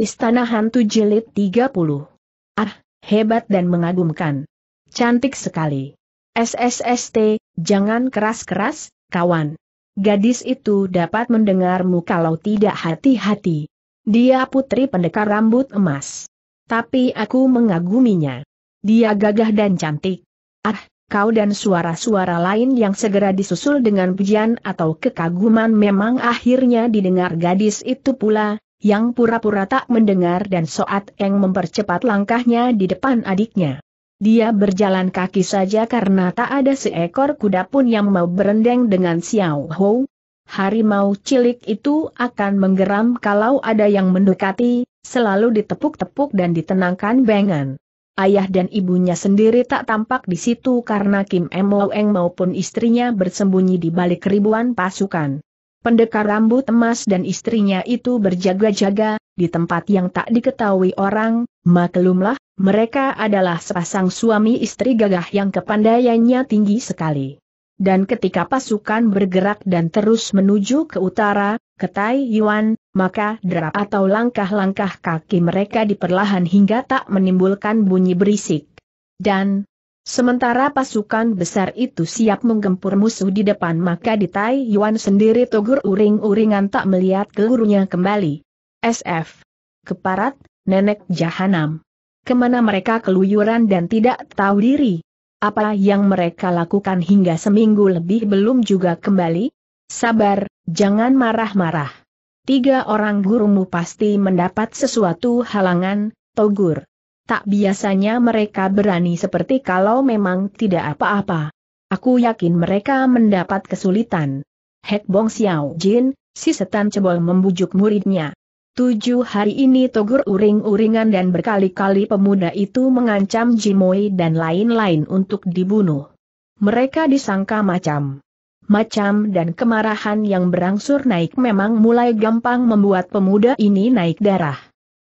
Istana Hantu Jilid 30. Ah, hebat dan mengagumkan. Cantik sekali. SSST, jangan keras-keras, kawan. Gadis itu dapat mendengarmu kalau tidak hati-hati. Dia putri pendekar rambut emas. Tapi aku mengaguminya. Dia gagah dan cantik. Ah, kau dan suara-suara lain yang segera disusul dengan pujian atau kekaguman memang akhirnya didengar gadis itu pula, yang pura-pura tak mendengar dan Soat Eng mempercepat langkahnya di depan adiknya. Dia berjalan kaki saja karena tak ada seekor kuda pun yang mau berendeng dengan Xiao Hou. Harimau cilik itu akan menggeram kalau ada yang mendekati, selalu ditepuk-tepuk dan ditenangkan bengan. Ayah dan ibunya sendiri tak tampak di situ karena Kim Eng maupun istrinya bersembunyi di balik ribuan pasukan. Pendekar rambut emas dan istrinya itu berjaga-jaga, di tempat yang tak diketahui orang, maklumlah, mereka adalah sepasang suami istri gagah yang kepandaiannya tinggi sekali. Dan ketika pasukan bergerak dan terus menuju ke utara, ke Yuan, maka derap atau langkah-langkah kaki mereka diperlahan hingga tak menimbulkan bunyi berisik. Dan, Sementara pasukan besar itu siap menggempur musuh di depan maka di Tai Yuan sendiri Togur uring-uringan tak melihat gurunya kembali. SF. Keparat, nenek jahanam. Kemana mereka keluyuran dan tidak tahu diri? Apa yang mereka lakukan hingga seminggu lebih belum juga kembali? Sabar, jangan marah-marah. Tiga orang gurumu pasti mendapat sesuatu halangan, Togur. Tak biasanya mereka berani seperti kalau memang tidak apa-apa. Aku yakin mereka mendapat kesulitan. Hek Bong Xiao Jin, si setan cebol membujuk muridnya. Tujuh hari ini Togur uring-uringan dan berkali-kali pemuda itu mengancam Jimoi dan lain-lain untuk dibunuh. Mereka disangka macam macam dan kemarahan yang berangsur naik memang mulai gampang membuat pemuda ini naik darah.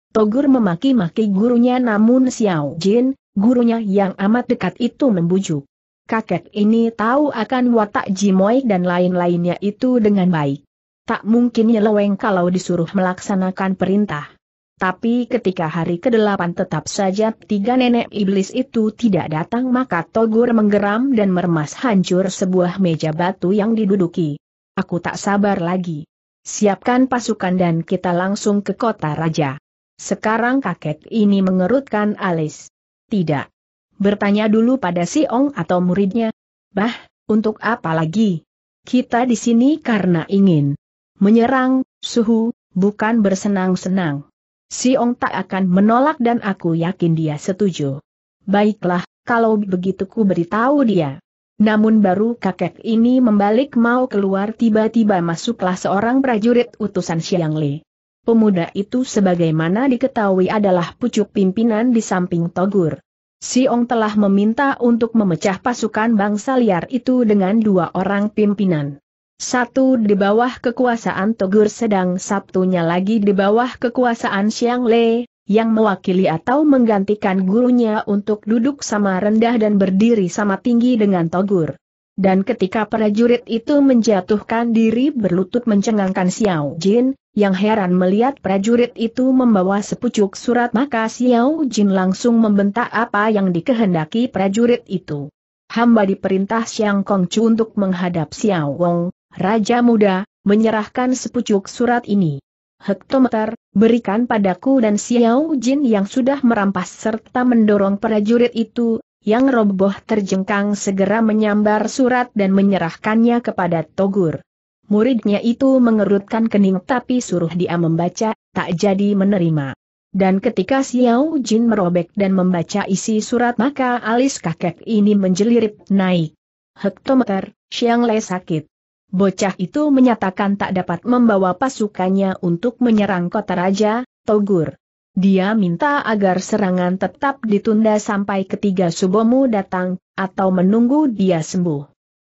Togur memaki-maki gurunya namun Xiao Jin, gurunya yang amat dekat itu membujuk. Kakek ini tahu akan watak Jimoy dan lain-lainnya itu dengan baik. Tak mungkin nyeleweng kalau disuruh melaksanakan perintah. Tapi ketika hari ke-8 tetap saja tiga nenek iblis itu tidak datang maka Togur menggeram dan meremas hancur sebuah meja batu yang diduduki. Aku tak sabar lagi. Siapkan pasukan dan kita langsung ke kota raja. Sekarang kakek ini mengerutkan alis. Tidak. Bertanya dulu pada si Ong atau muridnya. Bah, untuk apa lagi? Kita di sini karena ingin menyerang, suhu, bukan bersenang-senang. Si Ong tak akan menolak dan aku yakin dia setuju. Baiklah, kalau begitu ku beritahu dia. Namun baru kakek ini membalik mau keluar tiba-tiba masuklah seorang prajurit utusan Xiang Li. Pemuda itu sebagaimana diketahui adalah pucuk pimpinan di samping Togur. Siong telah meminta untuk memecah pasukan bangsa liar itu dengan dua orang pimpinan. Satu di bawah kekuasaan Togur sedang satunya lagi di bawah kekuasaan Xiang Le, yang mewakili atau menggantikan gurunya untuk duduk sama rendah dan berdiri sama tinggi dengan Togur. Dan ketika prajurit itu menjatuhkan diri berlutut mencengangkan Xiao Jin, yang heran melihat prajurit itu membawa sepucuk surat maka Xiao Jin langsung membentak apa yang dikehendaki prajurit itu. Hamba diperintah Xiang Kongcu untuk menghadap Xiao Wong, Raja Muda, menyerahkan sepucuk surat ini. Hektometer, berikan padaku dan Xiao Jin yang sudah merampas serta mendorong prajurit itu, yang roboh terjengkang segera menyambar surat dan menyerahkannya kepada Togur. Muridnya itu mengerutkan kening tapi suruh dia membaca, tak jadi menerima. Dan ketika Xiao Jin merobek dan membaca isi surat maka alis kakek ini menjelirip naik. Hektometer, Xiang Le sakit. Bocah itu menyatakan tak dapat membawa pasukannya untuk menyerang kota raja, Togur. Dia minta agar serangan tetap ditunda sampai ketiga subomu datang, atau menunggu dia sembuh.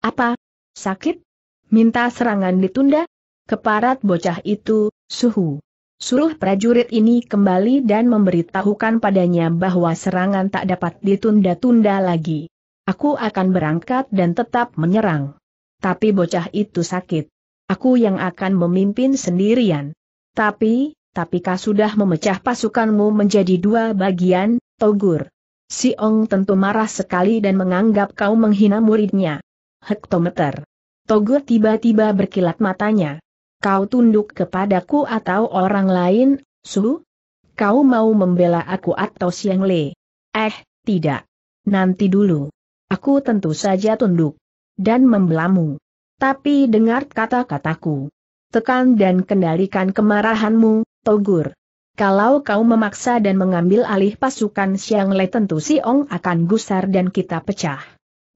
Apa? Sakit? Minta serangan ditunda? Keparat bocah itu, suhu. Suruh prajurit ini kembali dan memberitahukan padanya bahwa serangan tak dapat ditunda-tunda lagi. Aku akan berangkat dan tetap menyerang. Tapi bocah itu sakit. Aku yang akan memimpin sendirian. Tapi, tapi kau sudah memecah pasukanmu menjadi dua bagian, Togur. Si Ong tentu marah sekali dan menganggap kau menghina muridnya. Hektometer. Togur tiba-tiba berkilat matanya. Kau tunduk kepadaku atau orang lain, Su? Kau mau membela aku atau Siang Le? Eh, tidak. Nanti dulu. Aku tentu saja tunduk. Dan membelamu. Tapi dengar kata-kataku. Tekan dan kendalikan kemarahanmu, Togur. Kalau kau memaksa dan mengambil alih pasukan siang Le tentu si Ong akan gusar dan kita pecah.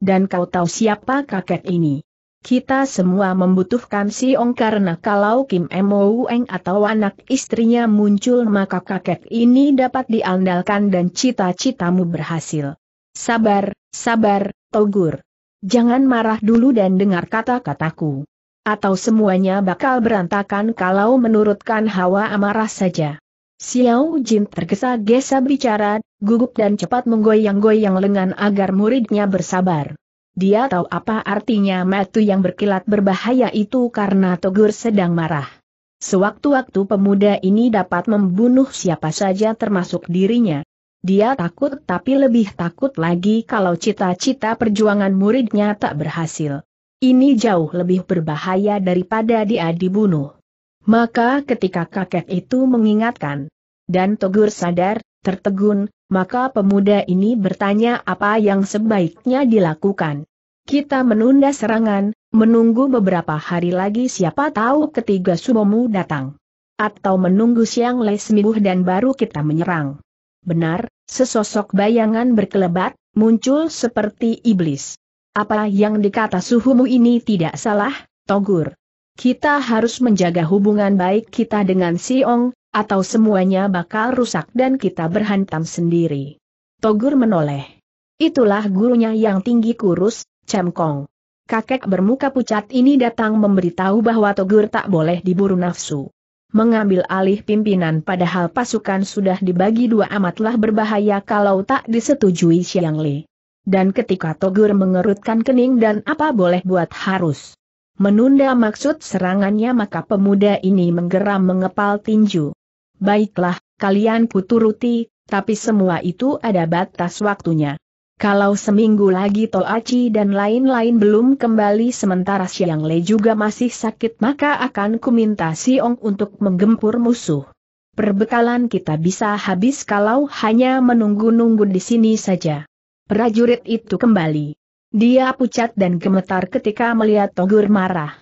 Dan kau tahu siapa kakek ini. Kita semua membutuhkan si Ong karena kalau Kim Mo Eng atau anak istrinya muncul maka kakek ini dapat diandalkan dan cita-citamu berhasil. Sabar, sabar, Togur. Jangan marah dulu dan dengar kata-kataku. Atau semuanya bakal berantakan kalau menurutkan hawa amarah saja. Xiao Jin tergesa-gesa bicara, gugup dan cepat menggoyang-goyang lengan agar muridnya bersabar. Dia tahu apa artinya metu yang berkilat berbahaya itu karena Togur sedang marah. Sewaktu-waktu pemuda ini dapat membunuh siapa saja termasuk dirinya. Dia takut tapi lebih takut lagi kalau cita-cita perjuangan muridnya tak berhasil. Ini jauh lebih berbahaya daripada dia dibunuh. Maka ketika kakek itu mengingatkan, dan Togur sadar, tertegun, maka pemuda ini bertanya apa yang sebaiknya dilakukan. Kita menunda serangan, menunggu beberapa hari lagi siapa tahu ketiga subomu datang. Atau menunggu siang lesmibuh dan baru kita menyerang. Benar, sesosok bayangan berkelebat, muncul seperti iblis. Apa yang dikata suhumu ini tidak salah, Togur. Kita harus menjaga hubungan baik kita dengan Siong, atau semuanya bakal rusak dan kita berhantam sendiri. Togur menoleh. Itulah gurunya yang tinggi kurus, Kong. Kakek bermuka pucat ini datang memberitahu bahwa Togur tak boleh diburu nafsu. Mengambil alih pimpinan padahal pasukan sudah dibagi dua amatlah berbahaya kalau tak disetujui Xiang Li. Dan ketika Togur mengerutkan kening dan apa boleh buat harus menunda maksud serangannya maka pemuda ini menggeram mengepal tinju. Baiklah, kalian kuturuti, tapi semua itu ada batas waktunya. Kalau seminggu lagi Toaci dan lain-lain belum kembali sementara Siang Le juga masih sakit maka akan kuminta ong untuk menggempur musuh. Perbekalan kita bisa habis kalau hanya menunggu-nunggu di sini saja. Prajurit itu kembali. Dia pucat dan gemetar ketika melihat Togur marah.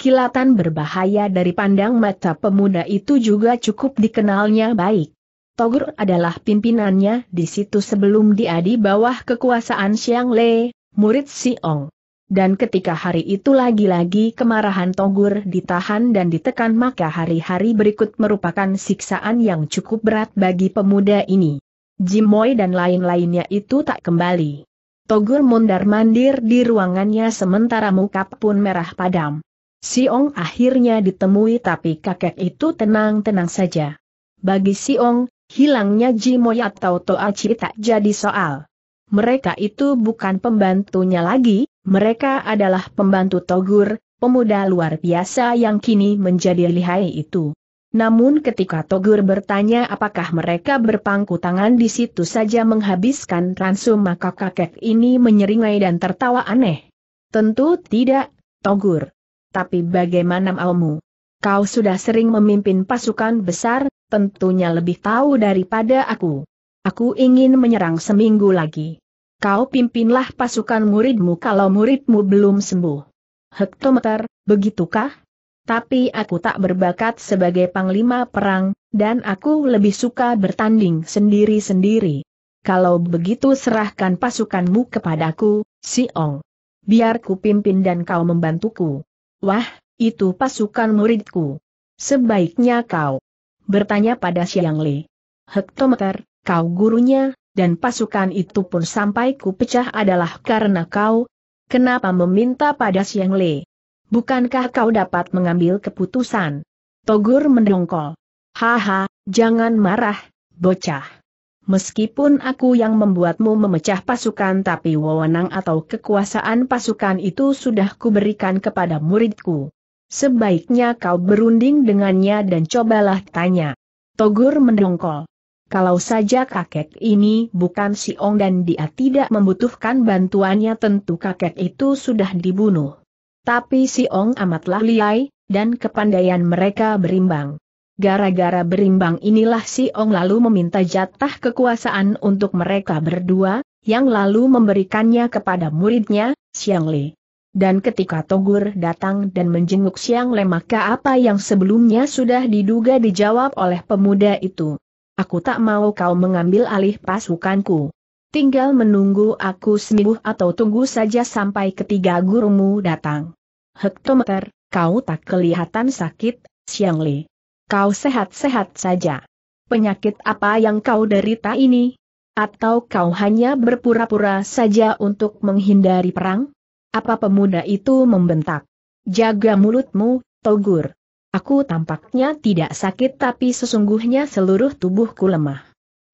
Kilatan berbahaya dari pandang mata pemuda itu juga cukup dikenalnya baik. Togur adalah pimpinannya di situ sebelum dia di bawah kekuasaan Xiang Le, murid Si Ong. Dan ketika hari itu lagi-lagi kemarahan Togur ditahan dan ditekan maka hari-hari berikut merupakan siksaan yang cukup berat bagi pemuda ini. Jimoy dan lain-lainnya itu tak kembali. Togur mundar mandir di ruangannya sementara muka pun merah padam. Siong akhirnya ditemui tapi kakek itu tenang-tenang saja. Bagi Siong, hilangnya Jimoy atau Toachi tak jadi soal. Mereka itu bukan pembantunya lagi, mereka adalah pembantu Togur, pemuda luar biasa yang kini menjadi lihai itu. Namun ketika Togur bertanya apakah mereka berpangku tangan di situ saja menghabiskan ransum maka kakek ini menyeringai dan tertawa aneh. Tentu tidak, Togur. Tapi bagaimana maumu? Kau sudah sering memimpin pasukan besar, tentunya lebih tahu daripada aku. Aku ingin menyerang seminggu lagi. Kau pimpinlah pasukan muridmu kalau muridmu belum sembuh. Hektometer, begitukah? tapi aku tak berbakat sebagai panglima perang, dan aku lebih suka bertanding sendiri-sendiri. Kalau begitu serahkan pasukanmu kepadaku, Siong. Biar ku pimpin dan kau membantuku. Wah, itu pasukan muridku. Sebaiknya kau bertanya pada Siang Li. Hektometer, kau gurunya, dan pasukan itu pun sampai ku pecah adalah karena kau. Kenapa meminta pada Siang Li? Bukankah kau dapat mengambil keputusan? Togur mendongkol. Haha, jangan marah, bocah. Meskipun aku yang membuatmu memecah pasukan tapi wewenang atau kekuasaan pasukan itu sudah kuberikan kepada muridku. Sebaiknya kau berunding dengannya dan cobalah tanya. Togur mendongkol. Kalau saja kakek ini bukan Si Ong dan dia tidak membutuhkan bantuannya tentu kakek itu sudah dibunuh. Tapi si Ong amatlah liai, dan kepandaian mereka berimbang. Gara-gara berimbang inilah si Ong lalu meminta jatah kekuasaan untuk mereka berdua, yang lalu memberikannya kepada muridnya, Xiang Li. Dan ketika Togur datang dan menjenguk Xiang Le maka apa yang sebelumnya sudah diduga dijawab oleh pemuda itu. Aku tak mau kau mengambil alih pasukanku. Tinggal menunggu aku sembuh atau tunggu saja sampai ketiga gurumu datang. Hektometer, kau tak kelihatan sakit, Xiang Li. Kau sehat-sehat saja. Penyakit apa yang kau derita ini? Atau kau hanya berpura-pura saja untuk menghindari perang? Apa pemuda itu membentak? Jaga mulutmu, Togur. Aku tampaknya tidak sakit tapi sesungguhnya seluruh tubuhku lemah.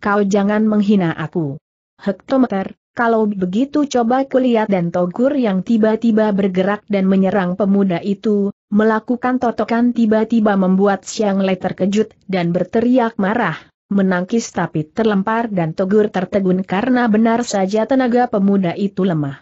Kau jangan menghina aku hektometer, kalau begitu coba kulihat dan Togur yang tiba-tiba bergerak dan menyerang pemuda itu, melakukan totokan tiba-tiba membuat Siang Le terkejut dan berteriak marah, menangkis tapi terlempar dan Togur tertegun karena benar saja tenaga pemuda itu lemah.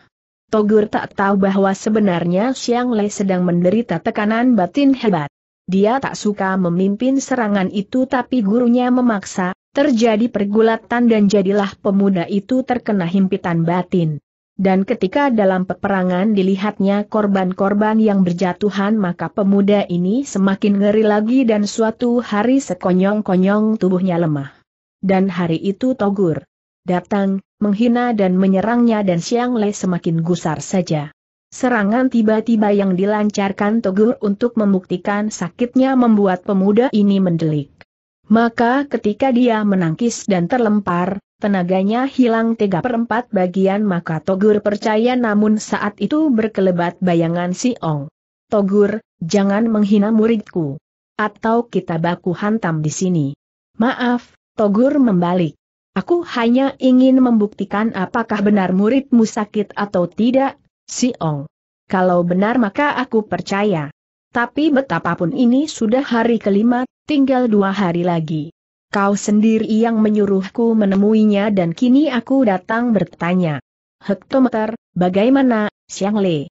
Togur tak tahu bahwa sebenarnya Siang Le sedang menderita tekanan batin hebat. Dia tak suka memimpin serangan itu tapi gurunya memaksa, Terjadi pergulatan dan jadilah pemuda itu terkena himpitan batin. Dan ketika dalam peperangan dilihatnya korban-korban yang berjatuhan maka pemuda ini semakin ngeri lagi dan suatu hari sekonyong-konyong tubuhnya lemah. Dan hari itu Togur datang, menghina dan menyerangnya dan Siang Le semakin gusar saja. Serangan tiba-tiba yang dilancarkan Togur untuk membuktikan sakitnya membuat pemuda ini mendelik. Maka ketika dia menangkis dan terlempar, tenaganya hilang tiga perempat bagian maka Togur percaya namun saat itu berkelebat bayangan si Ong. Togur, jangan menghina muridku. Atau kita baku hantam di sini. Maaf, Togur membalik. Aku hanya ingin membuktikan apakah benar muridmu sakit atau tidak, si Ong. Kalau benar maka aku percaya. Tapi betapapun ini sudah hari kelima, tinggal dua hari lagi. Kau sendiri yang menyuruhku menemuinya dan kini aku datang bertanya. Hektometer, bagaimana, Siang Le?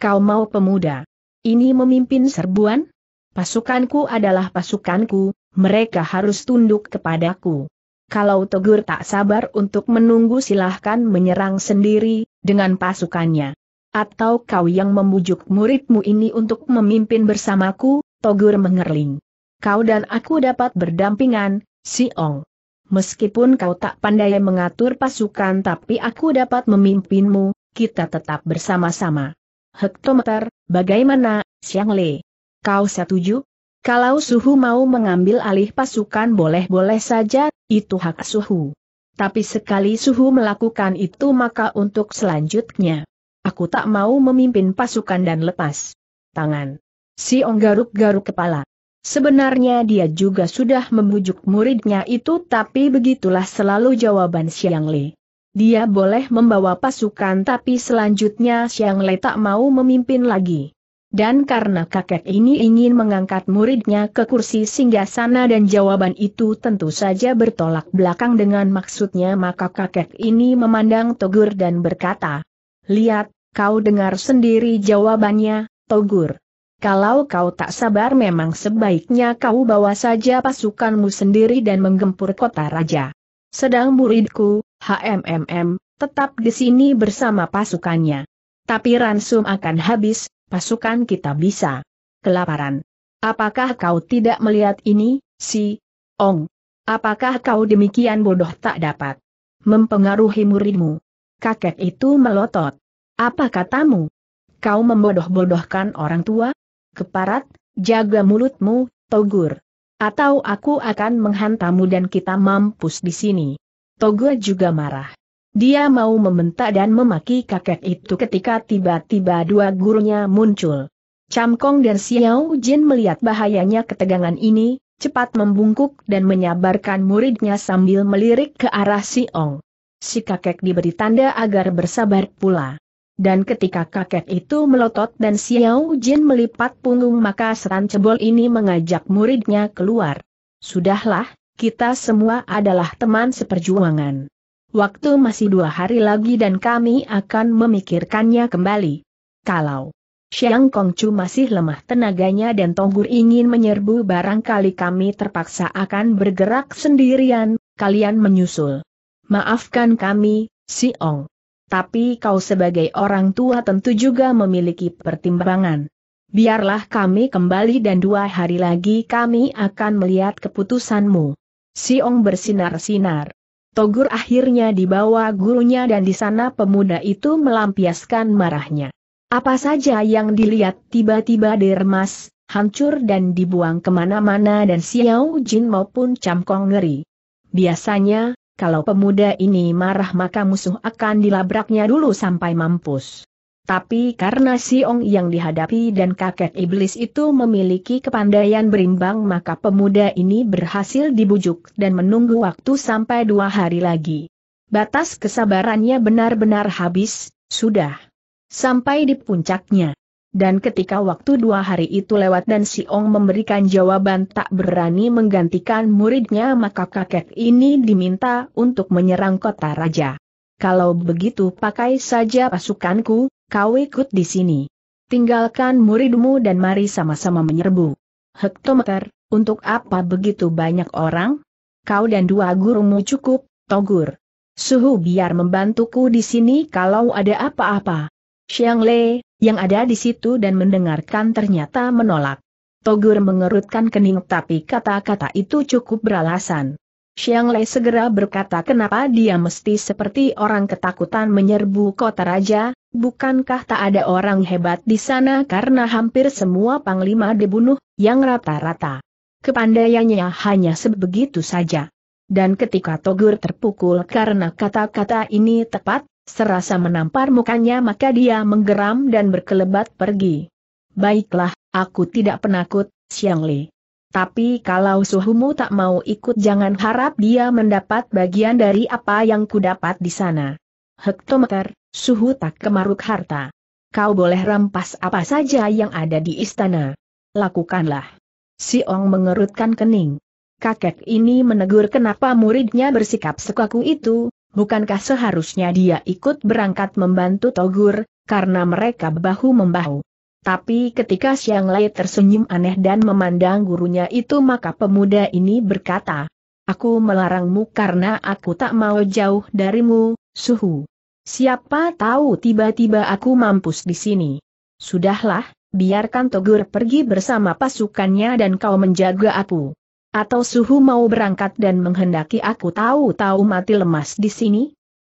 Kau mau pemuda? Ini memimpin serbuan? Pasukanku adalah pasukanku, mereka harus tunduk kepadaku. Kalau Tegur tak sabar untuk menunggu silahkan menyerang sendiri, dengan pasukannya atau kau yang memujuk muridmu ini untuk memimpin bersamaku, Togur mengerling. Kau dan aku dapat berdampingan, si Ong. Meskipun kau tak pandai mengatur pasukan tapi aku dapat memimpinmu, kita tetap bersama-sama. Hektometer, bagaimana, Siang Le? Kau setuju? Kalau Suhu mau mengambil alih pasukan boleh-boleh saja, itu hak Suhu. Tapi sekali Suhu melakukan itu maka untuk selanjutnya Aku tak mau memimpin pasukan dan lepas tangan. Si Ong garuk-garuk kepala. Sebenarnya dia juga sudah membujuk muridnya itu tapi begitulah selalu jawaban Siang Li. Dia boleh membawa pasukan tapi selanjutnya Siang Li tak mau memimpin lagi. Dan karena kakek ini ingin mengangkat muridnya ke kursi singgasana dan jawaban itu tentu saja bertolak belakang dengan maksudnya maka kakek ini memandang Togur dan berkata, Lihat, Kau dengar sendiri jawabannya, Togur. Kalau kau tak sabar memang sebaiknya kau bawa saja pasukanmu sendiri dan menggempur kota raja. Sedang muridku, HMMM, tetap di sini bersama pasukannya. Tapi ransum akan habis, pasukan kita bisa. Kelaparan. Apakah kau tidak melihat ini, si Ong? Apakah kau demikian bodoh tak dapat mempengaruhi muridmu? Kakek itu melotot. Apa katamu? Kau membodoh-bodohkan orang tua? Keparat, jaga mulutmu, Togur. Atau aku akan menghantamu dan kita mampus di sini. Togur juga marah. Dia mau membentak dan memaki kakek itu ketika tiba-tiba dua gurunya muncul. Camkong dan Xiao Jin melihat bahayanya ketegangan ini, cepat membungkuk dan menyabarkan muridnya sambil melirik ke arah Si Ong. Si kakek diberi tanda agar bersabar pula. Dan ketika kakek itu melotot dan Xiao Jin melipat punggung maka seran cebol ini mengajak muridnya keluar. Sudahlah, kita semua adalah teman seperjuangan. Waktu masih dua hari lagi dan kami akan memikirkannya kembali. Kalau Xiang Kongcu masih lemah tenaganya dan Tonggur ingin menyerbu barangkali kami terpaksa akan bergerak sendirian, kalian menyusul. Maafkan kami, Si Ong tapi kau sebagai orang tua tentu juga memiliki pertimbangan. Biarlah kami kembali dan dua hari lagi kami akan melihat keputusanmu. Siong bersinar-sinar. Togur akhirnya dibawa gurunya dan di sana pemuda itu melampiaskan marahnya. Apa saja yang dilihat tiba-tiba dermas, hancur dan dibuang kemana-mana dan Xiao Jin maupun Cam Kong ngeri. Biasanya, kalau pemuda ini marah maka musuh akan dilabraknya dulu sampai mampus. Tapi karena Si Ong yang dihadapi dan kakek iblis itu memiliki kepandaian berimbang maka pemuda ini berhasil dibujuk dan menunggu waktu sampai dua hari lagi. Batas kesabarannya benar-benar habis, sudah. Sampai di puncaknya. Dan ketika waktu dua hari itu lewat dan si Ong memberikan jawaban tak berani menggantikan muridnya maka kakek ini diminta untuk menyerang kota raja. Kalau begitu pakai saja pasukanku, kau ikut di sini. Tinggalkan muridmu dan mari sama-sama menyerbu. Hektometer, untuk apa begitu banyak orang? Kau dan dua gurumu cukup, Togur. Suhu biar membantuku di sini kalau ada apa-apa. Xiang Le, yang ada di situ dan mendengarkan ternyata menolak. Togur mengerutkan kening tapi kata-kata itu cukup beralasan. Xiang Lei segera berkata kenapa dia mesti seperti orang ketakutan menyerbu kota raja, bukankah tak ada orang hebat di sana karena hampir semua panglima dibunuh, yang rata-rata. Kepandaiannya hanya sebegitu saja. Dan ketika Togur terpukul karena kata-kata ini tepat, Serasa menampar mukanya maka dia menggeram dan berkelebat pergi. Baiklah, aku tidak penakut, Siang Li. Tapi kalau suhumu tak mau ikut jangan harap dia mendapat bagian dari apa yang kudapat di sana. Hektometer, suhu tak kemaruk harta. Kau boleh rampas apa saja yang ada di istana. Lakukanlah. Si Ong mengerutkan kening. Kakek ini menegur kenapa muridnya bersikap sekaku itu, bukankah seharusnya dia ikut berangkat membantu Togur, karena mereka bahu-membahu. Tapi ketika Siang Lai tersenyum aneh dan memandang gurunya itu maka pemuda ini berkata, Aku melarangmu karena aku tak mau jauh darimu, suhu. Siapa tahu tiba-tiba aku mampus di sini. Sudahlah, biarkan Togur pergi bersama pasukannya dan kau menjaga aku. Atau suhu mau berangkat dan menghendaki aku tahu-tahu mati lemas di sini?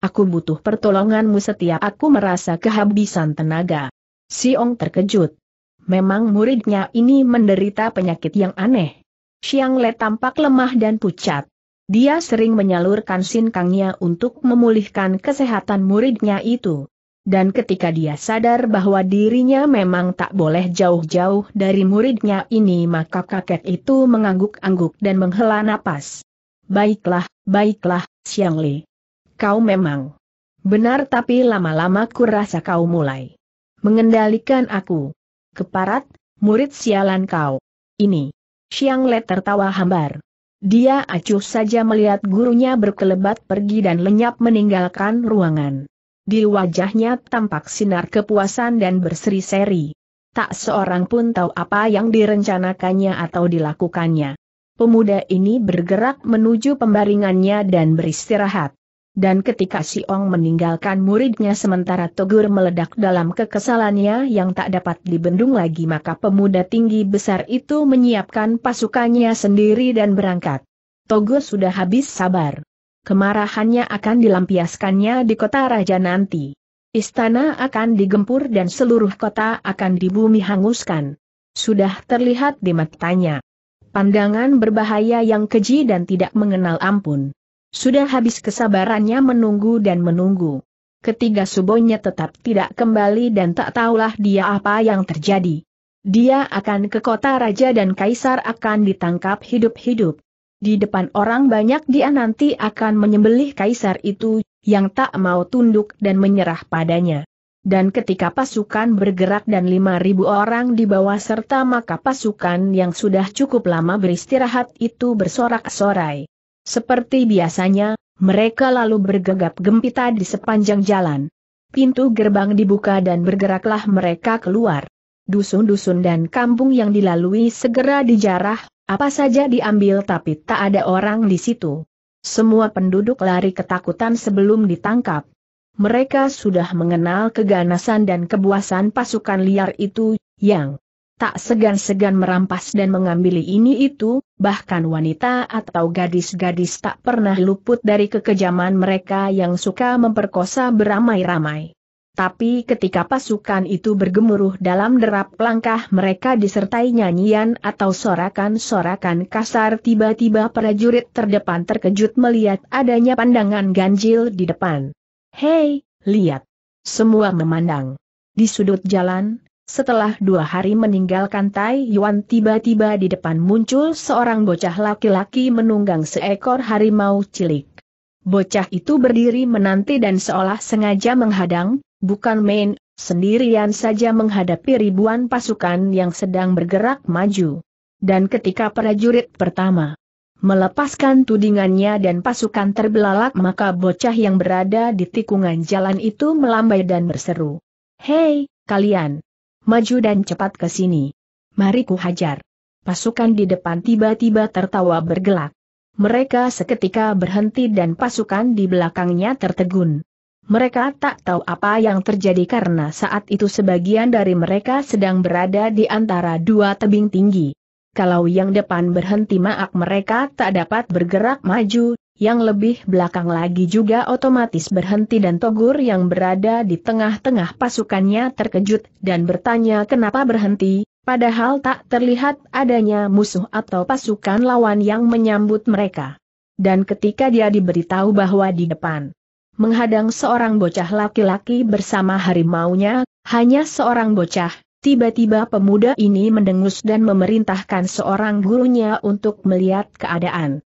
Aku butuh pertolonganmu setiap aku merasa kehabisan tenaga. Si Ong terkejut. Memang muridnya ini menderita penyakit yang aneh. Siang Le tampak lemah dan pucat. Dia sering menyalurkan sinkangnya untuk memulihkan kesehatan muridnya itu dan ketika dia sadar bahwa dirinya memang tak boleh jauh-jauh dari muridnya ini maka kakek itu mengangguk-angguk dan menghela napas. Baiklah, baiklah, Xiang Li. Kau memang benar tapi lama-lama kurasa kau mulai mengendalikan aku. Keparat, murid sialan kau. Ini. Xiang Le tertawa hambar. Dia acuh saja melihat gurunya berkelebat pergi dan lenyap meninggalkan ruangan. Di wajahnya tampak sinar kepuasan dan berseri-seri. Tak seorang pun tahu apa yang direncanakannya atau dilakukannya. Pemuda ini bergerak menuju pembaringannya dan beristirahat. Dan ketika Si Ong meninggalkan muridnya sementara Togur meledak dalam kekesalannya yang tak dapat dibendung lagi maka pemuda tinggi besar itu menyiapkan pasukannya sendiri dan berangkat. Togur sudah habis sabar kemarahannya akan dilampiaskannya di kota raja nanti. Istana akan digempur dan seluruh kota akan dibumi hanguskan. Sudah terlihat di matanya. Pandangan berbahaya yang keji dan tidak mengenal ampun. Sudah habis kesabarannya menunggu dan menunggu. Ketiga subonya tetap tidak kembali dan tak tahulah dia apa yang terjadi. Dia akan ke kota raja dan kaisar akan ditangkap hidup-hidup. Di depan orang banyak dia nanti akan menyembelih kaisar itu, yang tak mau tunduk dan menyerah padanya. Dan ketika pasukan bergerak dan 5.000 orang di bawah serta maka pasukan yang sudah cukup lama beristirahat itu bersorak-sorai. Seperti biasanya, mereka lalu bergegap gempita di sepanjang jalan. Pintu gerbang dibuka dan bergeraklah mereka keluar. Dusun-dusun dan kampung yang dilalui segera dijarah apa saja diambil tapi tak ada orang di situ. Semua penduduk lari ketakutan sebelum ditangkap. Mereka sudah mengenal keganasan dan kebuasan pasukan liar itu, yang tak segan-segan merampas dan mengambil ini itu, bahkan wanita atau gadis-gadis tak pernah luput dari kekejaman mereka yang suka memperkosa beramai-ramai. Tapi ketika pasukan itu bergemuruh dalam derap langkah mereka disertai nyanyian atau sorakan-sorakan kasar tiba-tiba prajurit terdepan terkejut melihat adanya pandangan ganjil di depan. Hei, lihat! Semua memandang. Di sudut jalan, setelah dua hari meninggalkan Tai Yuan tiba-tiba di depan muncul seorang bocah laki-laki menunggang seekor harimau cilik. Bocah itu berdiri menanti dan seolah sengaja menghadang, bukan main, sendirian saja menghadapi ribuan pasukan yang sedang bergerak maju. Dan ketika prajurit pertama melepaskan tudingannya dan pasukan terbelalak maka bocah yang berada di tikungan jalan itu melambai dan berseru. Hei, kalian! Maju dan cepat ke sini. Mari ku hajar. Pasukan di depan tiba-tiba tertawa bergelak. Mereka seketika berhenti dan pasukan di belakangnya tertegun. Mereka tak tahu apa yang terjadi karena saat itu sebagian dari mereka sedang berada di antara dua tebing tinggi. Kalau yang depan berhenti maak mereka tak dapat bergerak maju, yang lebih belakang lagi juga otomatis berhenti dan Togur yang berada di tengah-tengah pasukannya terkejut dan bertanya kenapa berhenti, padahal tak terlihat adanya musuh atau pasukan lawan yang menyambut mereka. Dan ketika dia diberitahu bahwa di depan menghadang seorang bocah laki-laki bersama harimaunya, hanya seorang bocah, tiba-tiba pemuda ini mendengus dan memerintahkan seorang gurunya untuk melihat keadaan.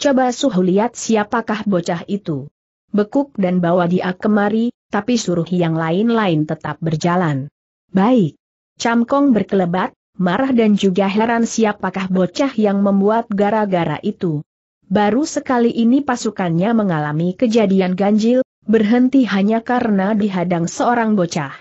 Coba suhu lihat siapakah bocah itu. Bekuk dan bawa dia kemari, tapi suruh yang lain-lain tetap berjalan. Baik. Camkong berkelebat, marah dan juga heran siapakah bocah yang membuat gara-gara itu. Baru sekali ini pasukannya mengalami kejadian ganjil, berhenti hanya karena dihadang seorang bocah.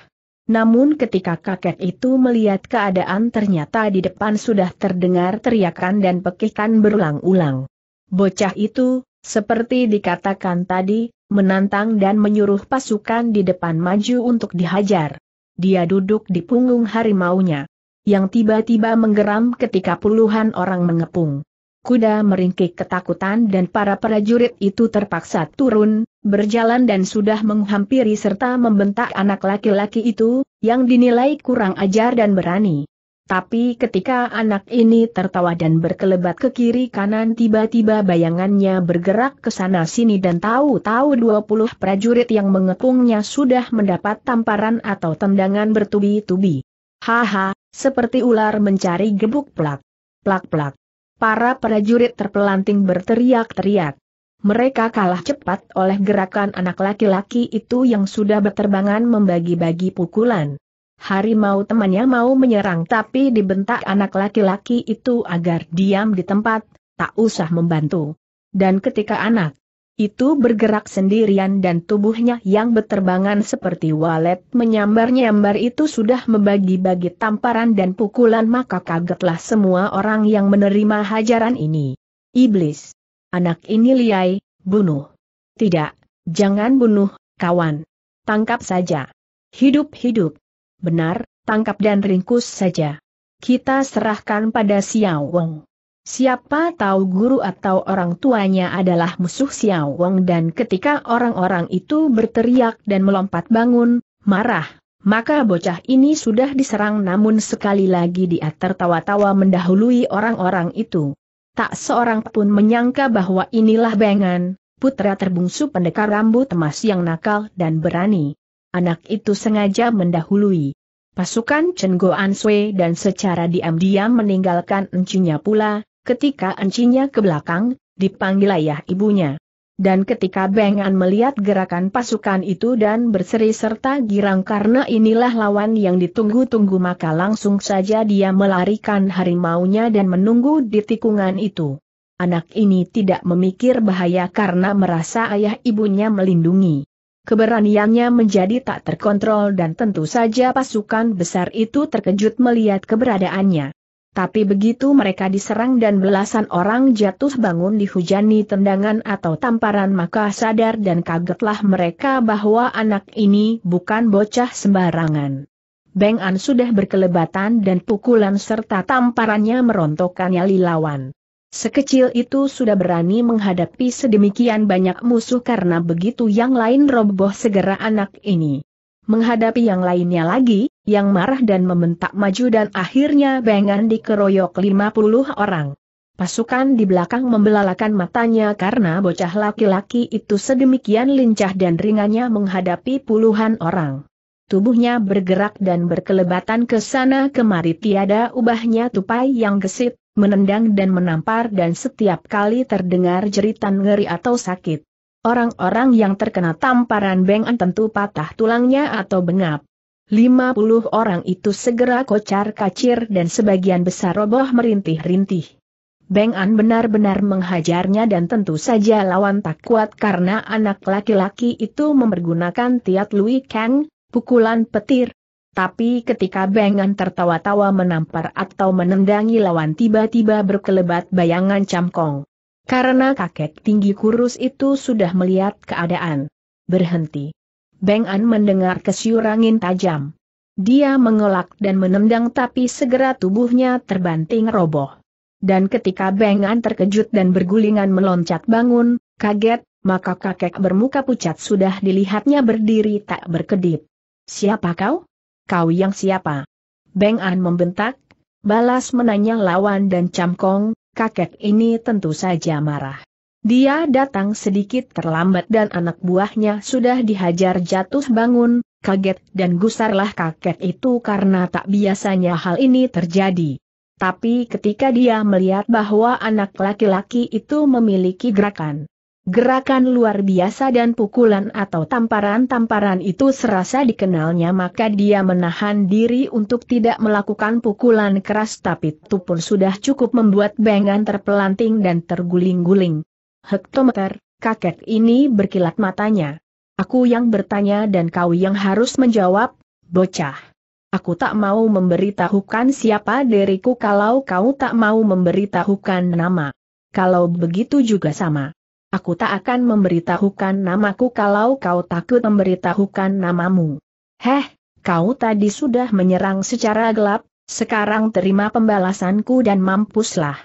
Namun ketika kakek itu melihat keadaan ternyata di depan sudah terdengar teriakan dan pekikan berulang-ulang. Bocah itu, seperti dikatakan tadi, menantang dan menyuruh pasukan di depan maju untuk dihajar. Dia duduk di punggung harimaunya, yang tiba-tiba menggeram ketika puluhan orang mengepung. Kuda meringkik ketakutan dan para prajurit itu terpaksa turun, berjalan dan sudah menghampiri serta membentak anak laki-laki itu, yang dinilai kurang ajar dan berani. Tapi ketika anak ini tertawa dan berkelebat ke kiri kanan tiba-tiba bayangannya bergerak ke sana sini dan tahu-tahu 20 prajurit yang mengepungnya sudah mendapat tamparan atau tendangan bertubi-tubi. Haha, seperti ular mencari gebuk plak. Plak-plak para prajurit terpelanting berteriak-teriak. Mereka kalah cepat oleh gerakan anak laki-laki itu yang sudah berterbangan membagi-bagi pukulan. Harimau temannya mau menyerang tapi dibentak anak laki-laki itu agar diam di tempat, tak usah membantu. Dan ketika anak itu bergerak sendirian dan tubuhnya yang beterbangan seperti walet menyambar-nyambar itu sudah membagi-bagi tamparan dan pukulan maka kagetlah semua orang yang menerima hajaran ini. Iblis. Anak ini liai, bunuh. Tidak, jangan bunuh, kawan. Tangkap saja. Hidup-hidup. Benar, tangkap dan ringkus saja. Kita serahkan pada Xiao Wong. Siapa tahu guru atau orang tuanya adalah musuh Xiao Wang dan ketika orang-orang itu berteriak dan melompat bangun, marah, maka bocah ini sudah diserang namun sekali lagi dia tertawa-tawa mendahului orang-orang itu. Tak seorang pun menyangka bahwa inilah Bengan, putra terbungsu pendekar rambut emas yang nakal dan berani. Anak itu sengaja mendahului. Pasukan Chen Goan Sui dan secara diam-diam meninggalkan encinya pula, Ketika encinya ke belakang, dipanggil ayah ibunya. Dan ketika Bengan melihat gerakan pasukan itu dan berseri serta girang karena inilah lawan yang ditunggu-tunggu maka langsung saja dia melarikan harimaunya dan menunggu di tikungan itu. Anak ini tidak memikir bahaya karena merasa ayah ibunya melindungi. Keberaniannya menjadi tak terkontrol dan tentu saja pasukan besar itu terkejut melihat keberadaannya. Tapi begitu mereka diserang dan belasan orang jatuh bangun dihujani tendangan atau tamparan maka sadar dan kagetlah mereka bahwa anak ini bukan bocah sembarangan. Beng An sudah berkelebatan dan pukulan serta tamparannya merontokkan nyali lawan. Sekecil itu sudah berani menghadapi sedemikian banyak musuh karena begitu yang lain roboh segera anak ini menghadapi yang lainnya lagi, yang marah dan membentak maju dan akhirnya Bengan dikeroyok 50 orang. Pasukan di belakang membelalakan matanya karena bocah laki-laki itu sedemikian lincah dan ringannya menghadapi puluhan orang. Tubuhnya bergerak dan berkelebatan ke sana kemari tiada ubahnya tupai yang gesit, menendang dan menampar dan setiap kali terdengar jeritan ngeri atau sakit. Orang-orang yang terkena tamparan Beng An tentu patah tulangnya atau bengap. 50 orang itu segera kocar kacir dan sebagian besar roboh merintih-rintih. Beng An benar-benar menghajarnya dan tentu saja lawan tak kuat karena anak laki-laki itu mempergunakan tiat Lui Kang, pukulan petir. Tapi ketika Beng An tertawa-tawa menampar atau menendangi lawan tiba-tiba berkelebat bayangan camkong. Karena kakek tinggi kurus itu sudah melihat keadaan. Berhenti. Beng An mendengar kesyurangin tajam. Dia mengelak dan menendang tapi segera tubuhnya terbanting roboh. Dan ketika Beng An terkejut dan bergulingan meloncat bangun, kaget, maka kakek bermuka pucat sudah dilihatnya berdiri tak berkedip. Siapa kau? Kau yang siapa? Beng An membentak, balas menanya lawan dan camkong, kakek ini tentu saja marah. Dia datang sedikit terlambat dan anak buahnya sudah dihajar jatuh bangun, kaget dan gusarlah kakek itu karena tak biasanya hal ini terjadi. Tapi ketika dia melihat bahwa anak laki-laki itu memiliki gerakan Gerakan luar biasa dan pukulan atau tamparan-tamparan itu serasa dikenalnya maka dia menahan diri untuk tidak melakukan pukulan keras tapi itu pun sudah cukup membuat Bengan terpelanting dan terguling-guling. Hektometer, kakek ini berkilat matanya. Aku yang bertanya dan kau yang harus menjawab, bocah. Aku tak mau memberitahukan siapa diriku kalau kau tak mau memberitahukan nama. Kalau begitu juga sama. Aku tak akan memberitahukan namaku kalau kau takut memberitahukan namamu. Heh, kau tadi sudah menyerang secara gelap, sekarang terima pembalasanku dan mampuslah.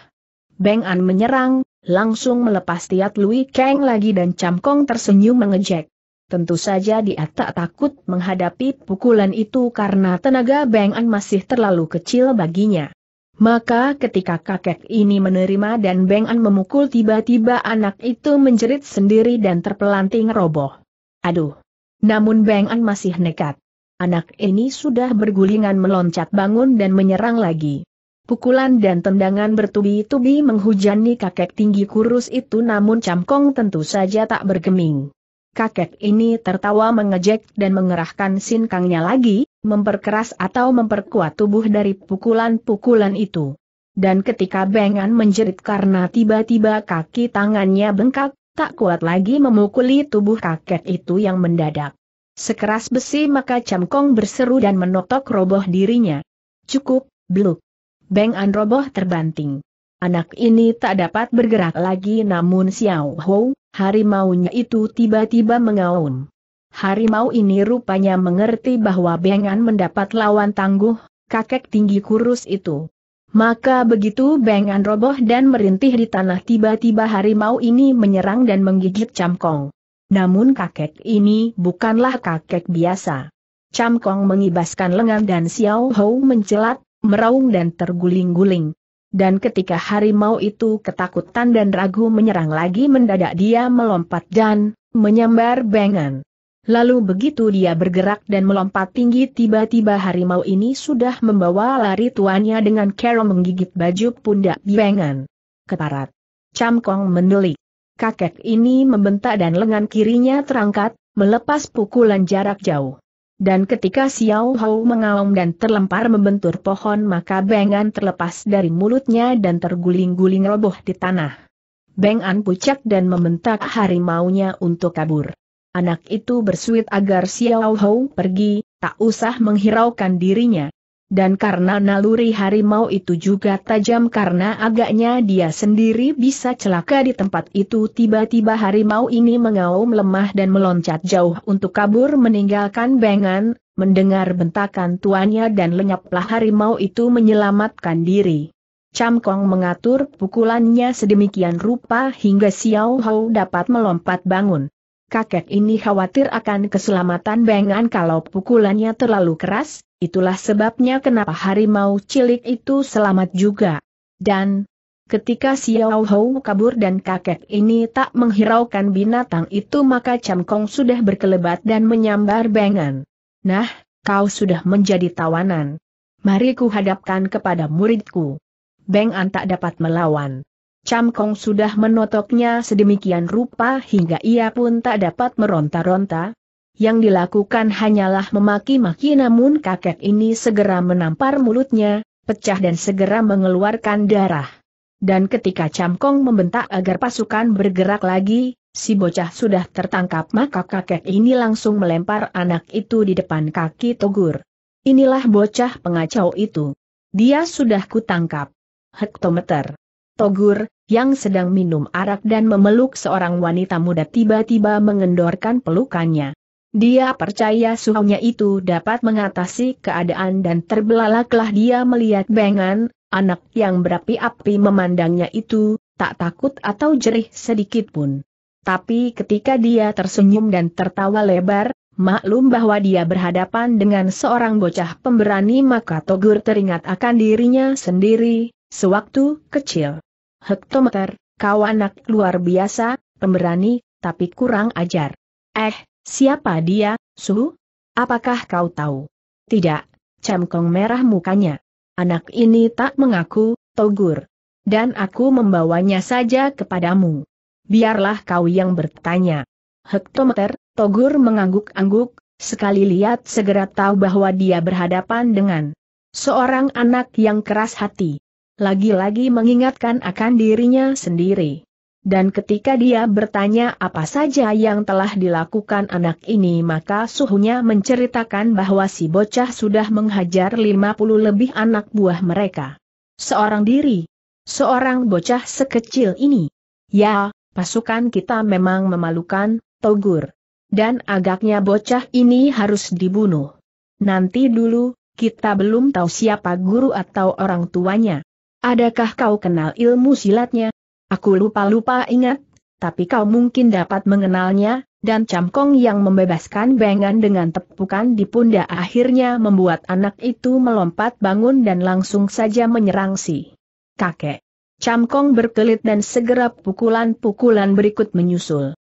Beng An menyerang, langsung melepas Tiat Lui Kang lagi dan Cam Kong tersenyum mengejek. Tentu saja dia tak takut menghadapi pukulan itu karena tenaga Beng An masih terlalu kecil baginya. Maka ketika kakek ini menerima dan Beng memukul tiba-tiba anak itu menjerit sendiri dan terpelanting roboh. Aduh! Namun Beng masih nekat. Anak ini sudah bergulingan meloncat bangun dan menyerang lagi. Pukulan dan tendangan bertubi-tubi menghujani kakek tinggi kurus itu namun Camkong tentu saja tak bergeming kakek ini tertawa mengejek dan mengerahkan sinkangnya lagi, memperkeras atau memperkuat tubuh dari pukulan-pukulan itu. Dan ketika Bengan menjerit karena tiba-tiba kaki tangannya bengkak, tak kuat lagi memukuli tubuh kakek itu yang mendadak. Sekeras besi maka Camkong berseru dan menotok roboh dirinya. Cukup, bluk. Bengan roboh terbanting. Anak ini tak dapat bergerak lagi namun Xiao Hou, harimaunya itu tiba-tiba mengaun. Harimau ini rupanya mengerti bahwa Bengan mendapat lawan tangguh, kakek tinggi kurus itu. Maka begitu Bengan roboh dan merintih di tanah tiba-tiba harimau ini menyerang dan menggigit Camkong. Namun kakek ini bukanlah kakek biasa. Camkong mengibaskan lengan dan Xiao Hou mencelat, meraung dan terguling-guling dan ketika harimau itu ketakutan dan ragu menyerang lagi mendadak dia melompat dan menyambar bengan. Lalu begitu dia bergerak dan melompat tinggi tiba-tiba harimau ini sudah membawa lari tuannya dengan kerong menggigit baju pundak bengan. Keparat. Camkong mendelik. Kakek ini membentak dan lengan kirinya terangkat, melepas pukulan jarak jauh. Dan ketika Xiao Hou mengaum dan terlempar membentur pohon maka Bengan terlepas dari mulutnya dan terguling-guling roboh di tanah. Bengan pucat dan membentak harimaunya untuk kabur. Anak itu bersuit agar Xiao Hou pergi, tak usah menghiraukan dirinya dan karena naluri harimau itu juga tajam karena agaknya dia sendiri bisa celaka di tempat itu tiba-tiba harimau ini mengaum lemah dan meloncat jauh untuk kabur meninggalkan bengan, mendengar bentakan tuannya dan lenyaplah harimau itu menyelamatkan diri. Camkong mengatur pukulannya sedemikian rupa hingga Xiao Hou dapat melompat bangun. Kakek ini khawatir akan keselamatan Bengan kalau pukulannya terlalu keras, Itulah sebabnya kenapa harimau cilik itu selamat juga. Dan, ketika Xiao Hou kabur dan kakek ini tak menghiraukan binatang itu maka Cham Kong sudah berkelebat dan menyambar bengan Nah, kau sudah menjadi tawanan. Mari ku hadapkan kepada muridku. Beng An tak dapat melawan. Cham Kong sudah menotoknya sedemikian rupa hingga ia pun tak dapat meronta-ronta, yang dilakukan hanyalah memaki-maki namun kakek ini segera menampar mulutnya, pecah dan segera mengeluarkan darah. Dan ketika Camkong membentak agar pasukan bergerak lagi, si bocah sudah tertangkap maka kakek ini langsung melempar anak itu di depan kaki Togur. Inilah bocah pengacau itu. Dia sudah kutangkap. Hektometer. Togur, yang sedang minum arak dan memeluk seorang wanita muda tiba-tiba mengendorkan pelukannya. Dia percaya suhunya itu dapat mengatasi keadaan dan terbelalaklah dia melihat Bengan, anak yang berapi-api memandangnya itu, tak takut atau jerih sedikit pun. Tapi ketika dia tersenyum dan tertawa lebar, maklum bahwa dia berhadapan dengan seorang bocah pemberani maka Togur teringat akan dirinya sendiri, sewaktu kecil. Hektometer, kau anak luar biasa, pemberani, tapi kurang ajar. Eh, Siapa dia, Su? Apakah kau tahu? Tidak, Cemkong merah mukanya. Anak ini tak mengaku, Togur. Dan aku membawanya saja kepadamu. Biarlah kau yang bertanya. Hektometer, Togur mengangguk-angguk, sekali lihat segera tahu bahwa dia berhadapan dengan seorang anak yang keras hati. Lagi-lagi mengingatkan akan dirinya sendiri dan ketika dia bertanya apa saja yang telah dilakukan anak ini maka suhunya menceritakan bahwa si bocah sudah menghajar 50 lebih anak buah mereka. Seorang diri. Seorang bocah sekecil ini. Ya, pasukan kita memang memalukan, Togur. Dan agaknya bocah ini harus dibunuh. Nanti dulu, kita belum tahu siapa guru atau orang tuanya. Adakah kau kenal ilmu silatnya? Aku lupa-lupa ingat, tapi kau mungkin dapat mengenalnya, dan Camkong yang membebaskan Bengan dengan tepukan di pundak akhirnya membuat anak itu melompat bangun dan langsung saja menyerang si kakek. Camkong berkelit dan segera pukulan-pukulan berikut menyusul.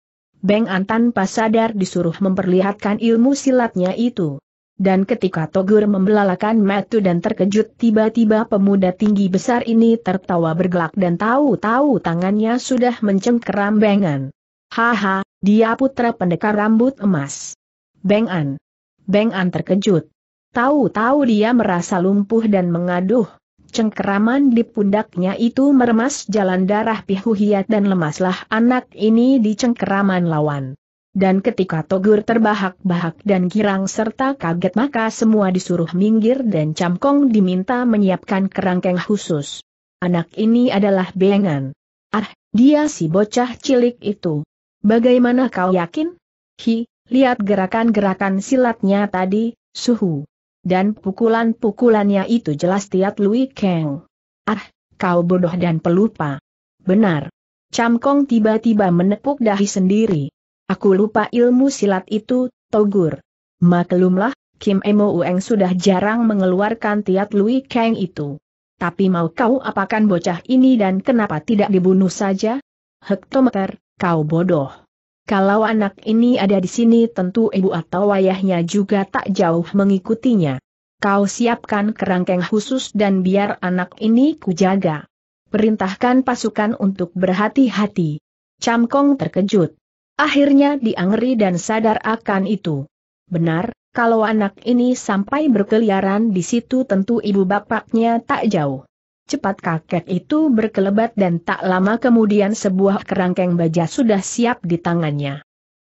Beng tanpa sadar disuruh memperlihatkan ilmu silatnya itu dan ketika Togur membelalakan matu dan terkejut tiba-tiba pemuda tinggi besar ini tertawa bergelak dan tahu-tahu tangannya sudah mencengkeram Bengan. Haha, dia putra pendekar rambut emas. Bengan. Bengan terkejut. Tahu-tahu dia merasa lumpuh dan mengaduh. Cengkeraman di pundaknya itu meremas jalan darah pihuhiat dan lemaslah anak ini di cengkeraman lawan. Dan ketika Togur terbahak-bahak dan girang serta kaget maka semua disuruh minggir dan Camkong diminta menyiapkan kerangkeng khusus. Anak ini adalah Bengan. Ah, dia si bocah cilik itu. Bagaimana kau yakin? Hi, lihat gerakan-gerakan silatnya tadi, suhu. Dan pukulan-pukulannya itu jelas tiat Lui Keng. Ah, kau bodoh dan pelupa. Benar. Camkong tiba-tiba menepuk dahi sendiri. Aku lupa ilmu silat itu, Togur. Maklumlah, Kim Emo Ueng sudah jarang mengeluarkan tiat Lui Kang itu. Tapi mau kau apakan bocah ini dan kenapa tidak dibunuh saja? Hektometer, kau bodoh. Kalau anak ini ada di sini tentu ibu atau ayahnya juga tak jauh mengikutinya. Kau siapkan kerangkeng khusus dan biar anak ini kujaga. Perintahkan pasukan untuk berhati-hati. Camkong terkejut. Akhirnya diangeri dan sadar akan itu. Benar, kalau anak ini sampai berkeliaran di situ tentu ibu bapaknya tak jauh. Cepat kakek itu berkelebat dan tak lama kemudian sebuah kerangkeng baja sudah siap di tangannya.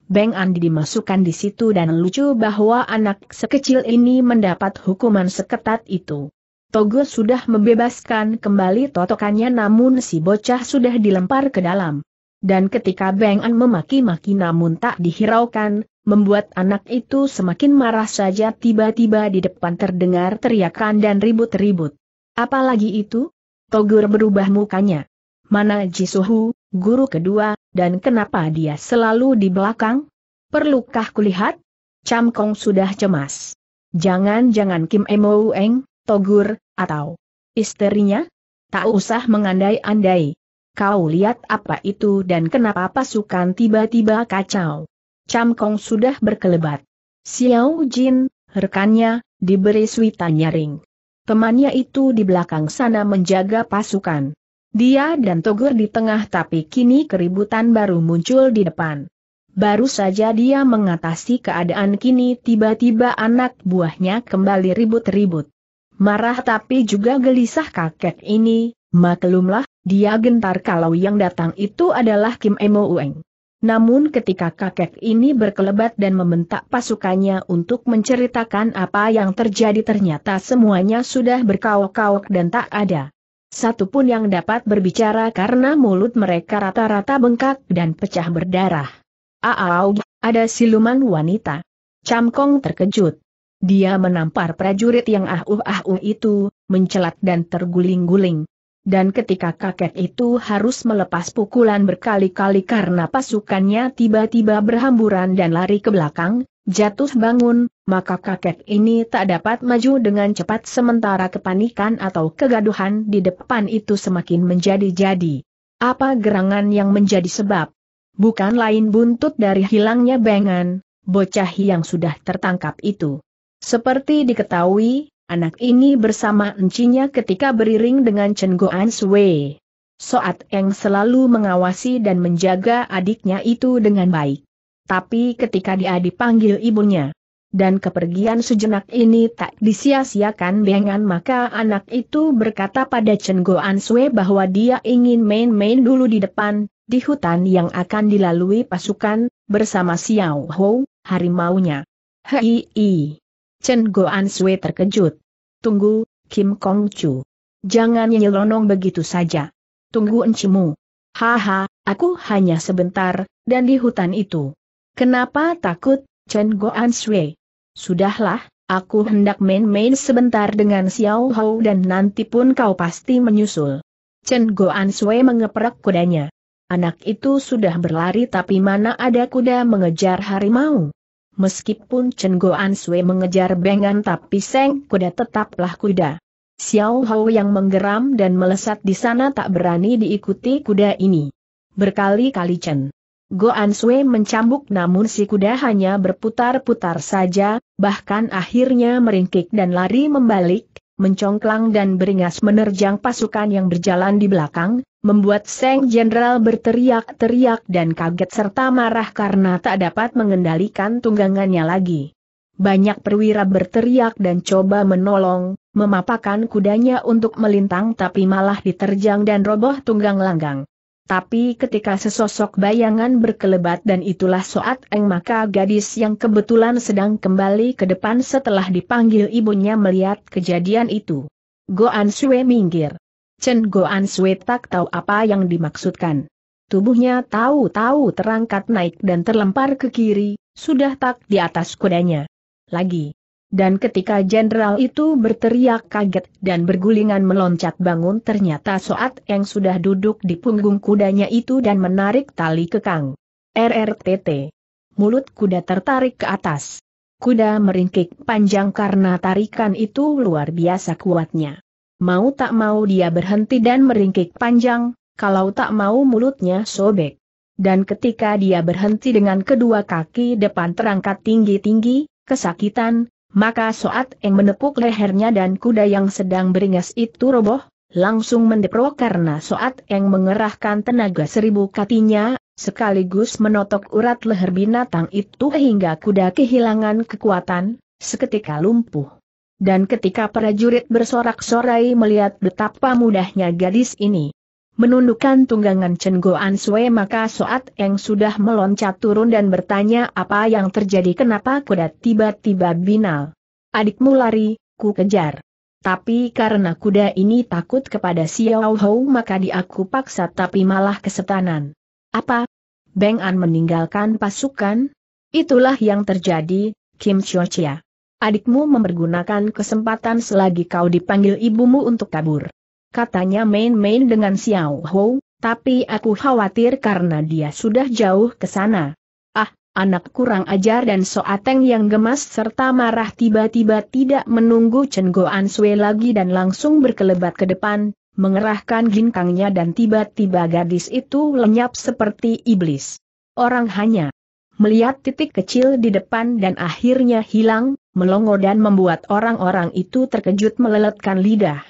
Beng Andi dimasukkan di situ dan lucu bahwa anak sekecil ini mendapat hukuman seketat itu. Togo sudah membebaskan kembali totokannya namun si bocah sudah dilempar ke dalam. Dan ketika Beng An memaki-maki namun tak dihiraukan, membuat anak itu semakin marah saja tiba-tiba di depan terdengar teriakan dan ribut-ribut. Apalagi itu? Togur berubah mukanya. Mana Jisuhu, guru kedua, dan kenapa dia selalu di belakang? Perlukah kulihat? Cam Kong sudah cemas. Jangan-jangan Kim Emo Eng, Togur, atau istrinya? Tak usah mengandai-andai, Kau lihat apa itu dan kenapa pasukan tiba-tiba kacau? Cam Kong sudah berkelebat. Xiao Jin, rekannya, diberi suita nyaring. Temannya itu di belakang sana menjaga pasukan. Dia dan Togur di tengah tapi kini keributan baru muncul di depan. Baru saja dia mengatasi keadaan kini tiba-tiba anak buahnya kembali ribut-ribut. Marah tapi juga gelisah kakek ini, maklumlah, dia gentar kalau yang datang itu adalah Kim Emo Ueng. Namun ketika kakek ini berkelebat dan membentak pasukannya untuk menceritakan apa yang terjadi ternyata semuanya sudah berkaok-kaok dan tak ada. Satu pun yang dapat berbicara karena mulut mereka rata-rata bengkak dan pecah berdarah. Aau, ada siluman wanita. Camkong terkejut. Dia menampar prajurit yang ahuh-ahuh itu, mencelat dan terguling-guling dan ketika kakek itu harus melepas pukulan berkali-kali karena pasukannya tiba-tiba berhamburan dan lari ke belakang, jatuh bangun, maka kakek ini tak dapat maju dengan cepat sementara kepanikan atau kegaduhan di depan itu semakin menjadi-jadi. Apa gerangan yang menjadi sebab? Bukan lain buntut dari hilangnya bengan, bocah yang sudah tertangkap itu. Seperti diketahui, Anak ini bersama encinya ketika beriring dengan Chen Goan Sui. Soat Eng selalu mengawasi dan menjaga adiknya itu dengan baik. Tapi ketika dia dipanggil ibunya, dan kepergian sejenak ini tak disia-siakan Bengan maka anak itu berkata pada Chen Goan Sue bahwa dia ingin main-main dulu di depan, di hutan yang akan dilalui pasukan, bersama Xiao Hou, harimaunya. Hei, Chen Goan Sui terkejut. Tunggu, Kim Kong Chu. Jangan nyelonong begitu saja. Tunggu encimu. Haha, aku hanya sebentar, dan di hutan itu. Kenapa takut, Chen Goan Sui? Sudahlah, aku hendak main-main sebentar dengan Xiao Hou dan nanti pun kau pasti menyusul. Chen Goan Sui mengeprek kudanya. Anak itu sudah berlari tapi mana ada kuda mengejar harimau meskipun Chen Goan Sui mengejar Bengan tapi seng kuda tetaplah kuda. Xiao Hou yang menggeram dan melesat di sana tak berani diikuti kuda ini. Berkali-kali Chen Goan Sui mencambuk namun si kuda hanya berputar-putar saja, bahkan akhirnya meringkik dan lari membalik, mencongklang dan beringas menerjang pasukan yang berjalan di belakang, membuat Seng Jenderal berteriak-teriak dan kaget serta marah karena tak dapat mengendalikan tunggangannya lagi. Banyak perwira berteriak dan coba menolong, memapakan kudanya untuk melintang tapi malah diterjang dan roboh tunggang langgang. Tapi ketika sesosok bayangan berkelebat dan itulah Soat Eng maka gadis yang kebetulan sedang kembali ke depan setelah dipanggil ibunya melihat kejadian itu. Goan Sue minggir. Chen Goan Sue tak tahu apa yang dimaksudkan. Tubuhnya tahu-tahu terangkat naik dan terlempar ke kiri, sudah tak di atas kudanya. Lagi. Dan ketika jenderal itu berteriak kaget dan bergulingan meloncat bangun ternyata Soat yang sudah duduk di punggung kudanya itu dan menarik tali kekang. RRTT. Mulut kuda tertarik ke atas. Kuda meringkik panjang karena tarikan itu luar biasa kuatnya. Mau tak mau dia berhenti dan meringkik panjang, kalau tak mau mulutnya sobek. Dan ketika dia berhenti dengan kedua kaki depan terangkat tinggi-tinggi, kesakitan, maka Soat Eng menepuk lehernya dan kuda yang sedang beringas itu roboh, langsung mendepro karena Soat Eng mengerahkan tenaga seribu katinya, sekaligus menotok urat leher binatang itu hingga kuda kehilangan kekuatan, seketika lumpuh. Dan ketika prajurit bersorak-sorai melihat betapa mudahnya gadis ini, menundukkan tunggangan Chen Goan maka Soat yang sudah meloncat turun dan bertanya apa yang terjadi kenapa kuda tiba-tiba binal. Adikmu lari, ku kejar. Tapi karena kuda ini takut kepada Xiao Hou maka diaku paksa tapi malah kesetanan. Apa? Beng An meninggalkan pasukan? Itulah yang terjadi, Kim Chiu Chia. Adikmu mempergunakan kesempatan selagi kau dipanggil ibumu untuk kabur katanya main-main dengan Xiao Hou, tapi aku khawatir karena dia sudah jauh ke sana. Ah, anak kurang ajar dan Soateng yang gemas serta marah tiba-tiba tidak menunggu Chen An Sue lagi dan langsung berkelebat ke depan, mengerahkan ginkangnya dan tiba-tiba gadis itu lenyap seperti iblis. Orang hanya melihat titik kecil di depan dan akhirnya hilang, melongo dan membuat orang-orang itu terkejut meleletkan lidah.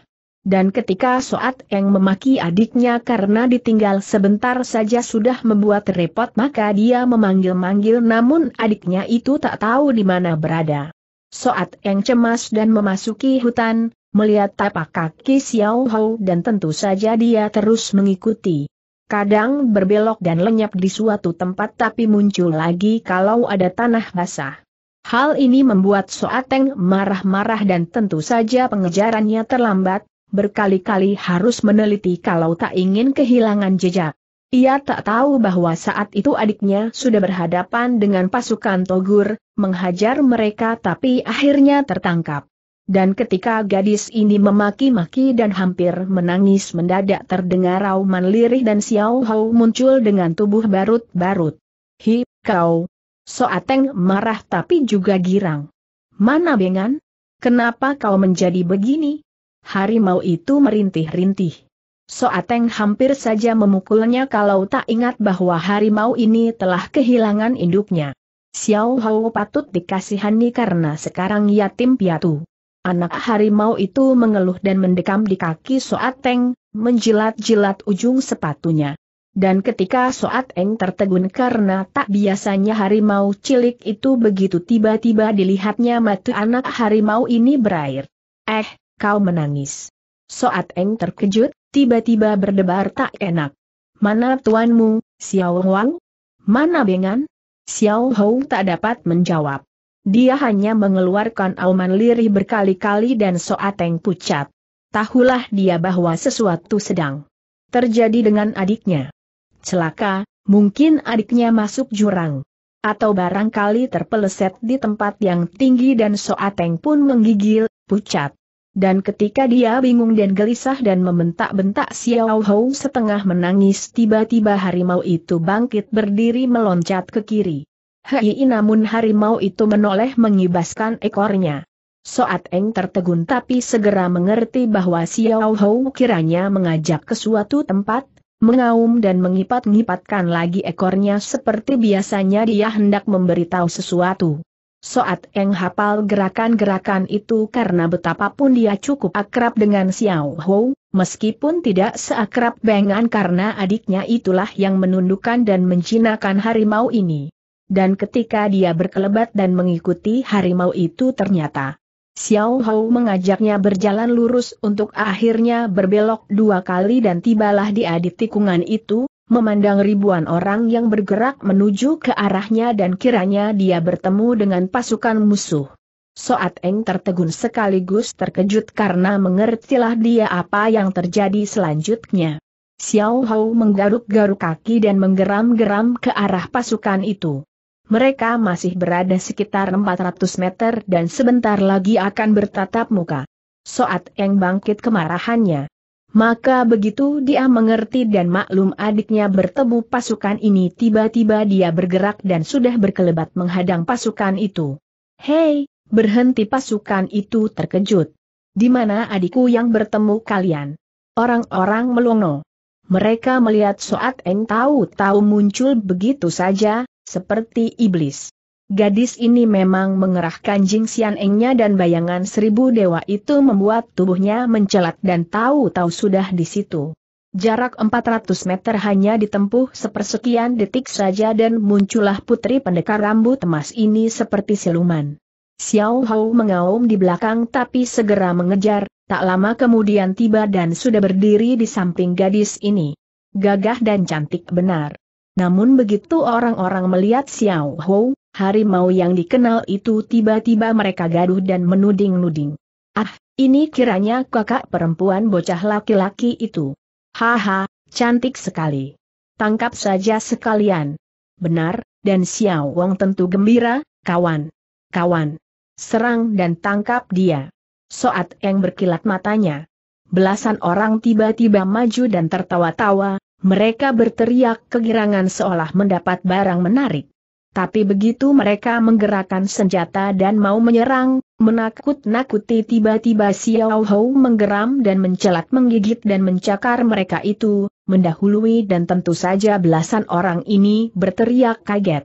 Dan ketika Soat yang memaki adiknya karena ditinggal sebentar saja sudah membuat repot maka dia memanggil-manggil namun adiknya itu tak tahu di mana berada. Soat yang cemas dan memasuki hutan, melihat tapak kaki Xiao Hou dan tentu saja dia terus mengikuti. Kadang berbelok dan lenyap di suatu tempat tapi muncul lagi kalau ada tanah basah. Hal ini membuat Soateng marah-marah dan tentu saja pengejarannya terlambat, berkali-kali harus meneliti kalau tak ingin kehilangan jejak. Ia tak tahu bahwa saat itu adiknya sudah berhadapan dengan pasukan Togur, menghajar mereka tapi akhirnya tertangkap. Dan ketika gadis ini memaki-maki dan hampir menangis mendadak terdengar rauman lirih dan Xiao Hao muncul dengan tubuh barut-barut. Hi, kau. Soateng marah tapi juga girang. Mana bengan? Kenapa kau menjadi begini? harimau itu merintih-rintih. Soateng hampir saja memukulnya kalau tak ingat bahwa harimau ini telah kehilangan induknya. Xiao Hao patut dikasihani karena sekarang yatim piatu. Anak harimau itu mengeluh dan mendekam di kaki Soateng, menjilat-jilat ujung sepatunya. Dan ketika Soateng tertegun karena tak biasanya harimau cilik itu begitu tiba-tiba dilihatnya mata anak harimau ini berair. Eh, kau menangis. Soat Eng terkejut, tiba-tiba berdebar tak enak. Mana tuanmu, Xiao Wang? Mana Bengan? Xiao Hou tak dapat menjawab. Dia hanya mengeluarkan auman lirih berkali-kali dan Soat Eng pucat. Tahulah dia bahwa sesuatu sedang terjadi dengan adiknya. Celaka, mungkin adiknya masuk jurang. Atau barangkali terpeleset di tempat yang tinggi dan soateng pun menggigil, pucat. Dan ketika dia bingung dan gelisah dan membentak-bentak Xiao Hou setengah menangis tiba-tiba harimau itu bangkit berdiri meloncat ke kiri. Hei namun harimau itu menoleh mengibaskan ekornya. Soat Eng tertegun tapi segera mengerti bahwa Xiao Hou kiranya mengajak ke suatu tempat, mengaum dan mengipat-ngipatkan lagi ekornya seperti biasanya dia hendak memberitahu sesuatu. Soat Eng hafal gerakan-gerakan itu karena betapapun dia cukup akrab dengan Xiao Hou, meskipun tidak seakrab Bengan karena adiknya itulah yang menundukkan dan menjinakkan harimau ini. Dan ketika dia berkelebat dan mengikuti harimau itu ternyata Xiao Hou mengajaknya berjalan lurus untuk akhirnya berbelok dua kali dan tibalah di di tikungan itu, memandang ribuan orang yang bergerak menuju ke arahnya dan kiranya dia bertemu dengan pasukan musuh. Soat Eng tertegun sekaligus terkejut karena mengertilah dia apa yang terjadi selanjutnya. Xiao Hao menggaruk-garuk kaki dan menggeram-geram ke arah pasukan itu. Mereka masih berada sekitar 400 meter dan sebentar lagi akan bertatap muka. Soat Eng bangkit kemarahannya. Maka begitu dia mengerti dan maklum adiknya bertemu pasukan ini tiba-tiba dia bergerak dan sudah berkelebat menghadang pasukan itu. Hei, berhenti pasukan itu terkejut. Di mana adikku yang bertemu kalian? Orang-orang melongo. Mereka melihat Soat Eng tahu-tahu muncul begitu saja, seperti iblis. Gadis ini memang mengerahkan Jing Xian Engnya dan bayangan seribu dewa itu membuat tubuhnya mencelat dan tahu-tahu sudah di situ. Jarak 400 meter hanya ditempuh sepersekian detik saja dan muncullah putri pendekar rambut emas ini seperti siluman. Xiao Hao mengaum di belakang tapi segera mengejar, tak lama kemudian tiba dan sudah berdiri di samping gadis ini. Gagah dan cantik benar. Namun begitu orang-orang melihat Xiao Hou, harimau yang dikenal itu tiba-tiba mereka gaduh dan menuding-nuding. Ah, ini kiranya kakak perempuan bocah laki-laki itu. Haha, cantik sekali. Tangkap saja sekalian. Benar, dan Xiao Wong tentu gembira, kawan. Kawan. Serang dan tangkap dia. Soat Eng berkilat matanya. Belasan orang tiba-tiba maju dan tertawa-tawa, mereka berteriak kegirangan seolah mendapat barang menarik. Tapi begitu mereka menggerakkan senjata dan mau menyerang, menakut-nakuti tiba-tiba Xiao Hou menggeram dan mencelat menggigit dan mencakar mereka itu, mendahului dan tentu saja belasan orang ini berteriak kaget.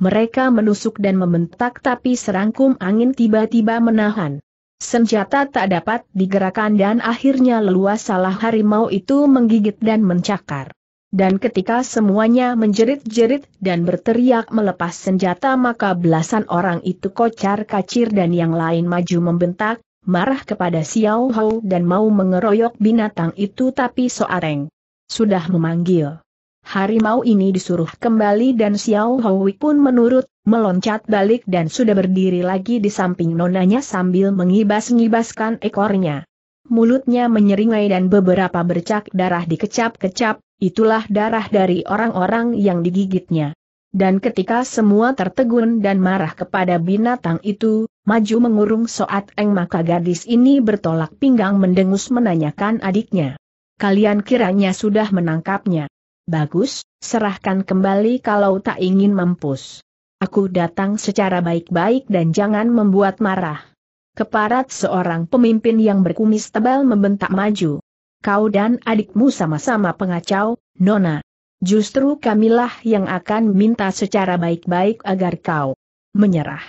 Mereka menusuk dan membentak tapi serangkum angin tiba-tiba menahan. Senjata tak dapat digerakkan dan akhirnya leluas salah harimau itu menggigit dan mencakar. Dan ketika semuanya menjerit-jerit dan berteriak melepas senjata maka belasan orang itu kocar kacir dan yang lain maju membentak, marah kepada Xiao Hou dan mau mengeroyok binatang itu tapi Soareng sudah memanggil. Harimau ini disuruh kembali dan Xiao Hou pun menurut, meloncat balik dan sudah berdiri lagi di samping nonanya sambil mengibas-ngibaskan ekornya. Mulutnya menyeringai dan beberapa bercak darah dikecap-kecap, itulah darah dari orang-orang yang digigitnya. Dan ketika semua tertegun dan marah kepada binatang itu, maju mengurung Soat Eng maka gadis ini bertolak pinggang mendengus menanyakan adiknya. Kalian kiranya sudah menangkapnya. Bagus, serahkan kembali kalau tak ingin mampus. Aku datang secara baik-baik dan jangan membuat marah. Keparat seorang pemimpin yang berkumis tebal membentak maju. Kau dan adikmu sama-sama pengacau, Nona. Justru kamilah yang akan minta secara baik-baik agar kau menyerah.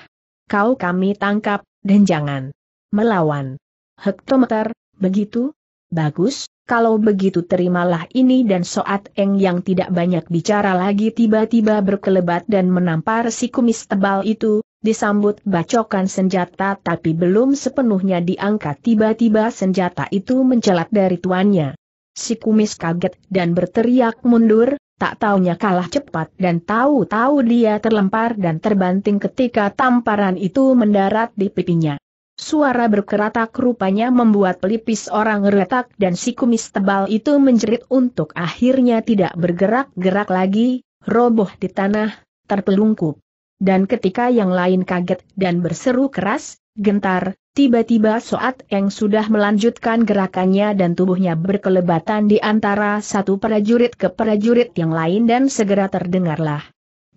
Kau kami tangkap, dan jangan melawan. Hektometer, begitu? Bagus, kalau begitu terimalah ini dan Soat Eng yang tidak banyak bicara lagi tiba-tiba berkelebat dan menampar si kumis tebal itu, disambut bacokan senjata tapi belum sepenuhnya diangkat tiba-tiba senjata itu mencelat dari tuannya. Si kumis kaget dan berteriak mundur, tak taunya kalah cepat dan tahu-tahu dia terlempar dan terbanting ketika tamparan itu mendarat di pipinya. Suara berkeratak rupanya membuat pelipis orang retak dan si kumis tebal itu menjerit untuk akhirnya tidak bergerak-gerak lagi, roboh di tanah, terpelungkup. Dan ketika yang lain kaget dan berseru keras, gentar, tiba-tiba Soat yang sudah melanjutkan gerakannya dan tubuhnya berkelebatan di antara satu prajurit ke prajurit yang lain dan segera terdengarlah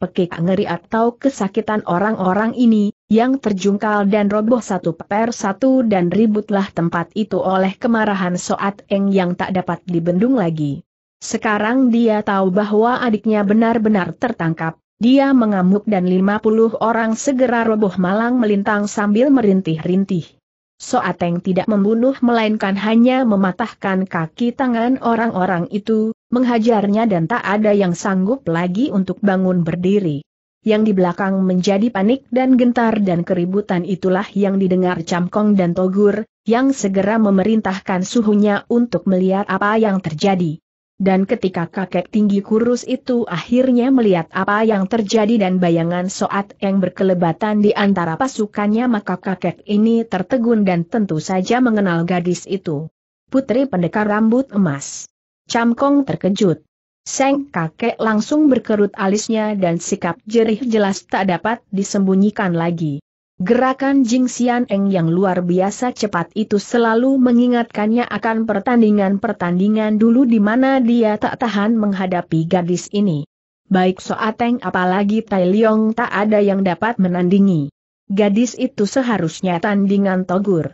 pekik ngeri atau kesakitan orang-orang ini, yang terjungkal dan roboh satu per satu dan ributlah tempat itu oleh kemarahan Soat Eng yang tak dapat dibendung lagi. Sekarang dia tahu bahwa adiknya benar-benar tertangkap, dia mengamuk dan 50 orang segera roboh malang melintang sambil merintih-rintih. Soateng tidak membunuh melainkan hanya mematahkan kaki tangan orang-orang itu, menghajarnya dan tak ada yang sanggup lagi untuk bangun berdiri. Yang di belakang menjadi panik dan gentar dan keributan itulah yang didengar Camkong dan Togur, yang segera memerintahkan suhunya untuk melihat apa yang terjadi. Dan ketika kakek tinggi kurus itu akhirnya melihat apa yang terjadi dan bayangan soat yang berkelebatan di antara pasukannya maka kakek ini tertegun dan tentu saja mengenal gadis itu. Putri pendekar rambut emas. Camkong terkejut. Seng kakek langsung berkerut alisnya dan sikap jerih jelas tak dapat disembunyikan lagi. Gerakan Jing Xian Eng yang luar biasa cepat itu selalu mengingatkannya akan pertandingan-pertandingan dulu di mana dia tak tahan menghadapi gadis ini. Baik Soateng apalagi Tai Leong tak ada yang dapat menandingi. Gadis itu seharusnya tandingan Togur.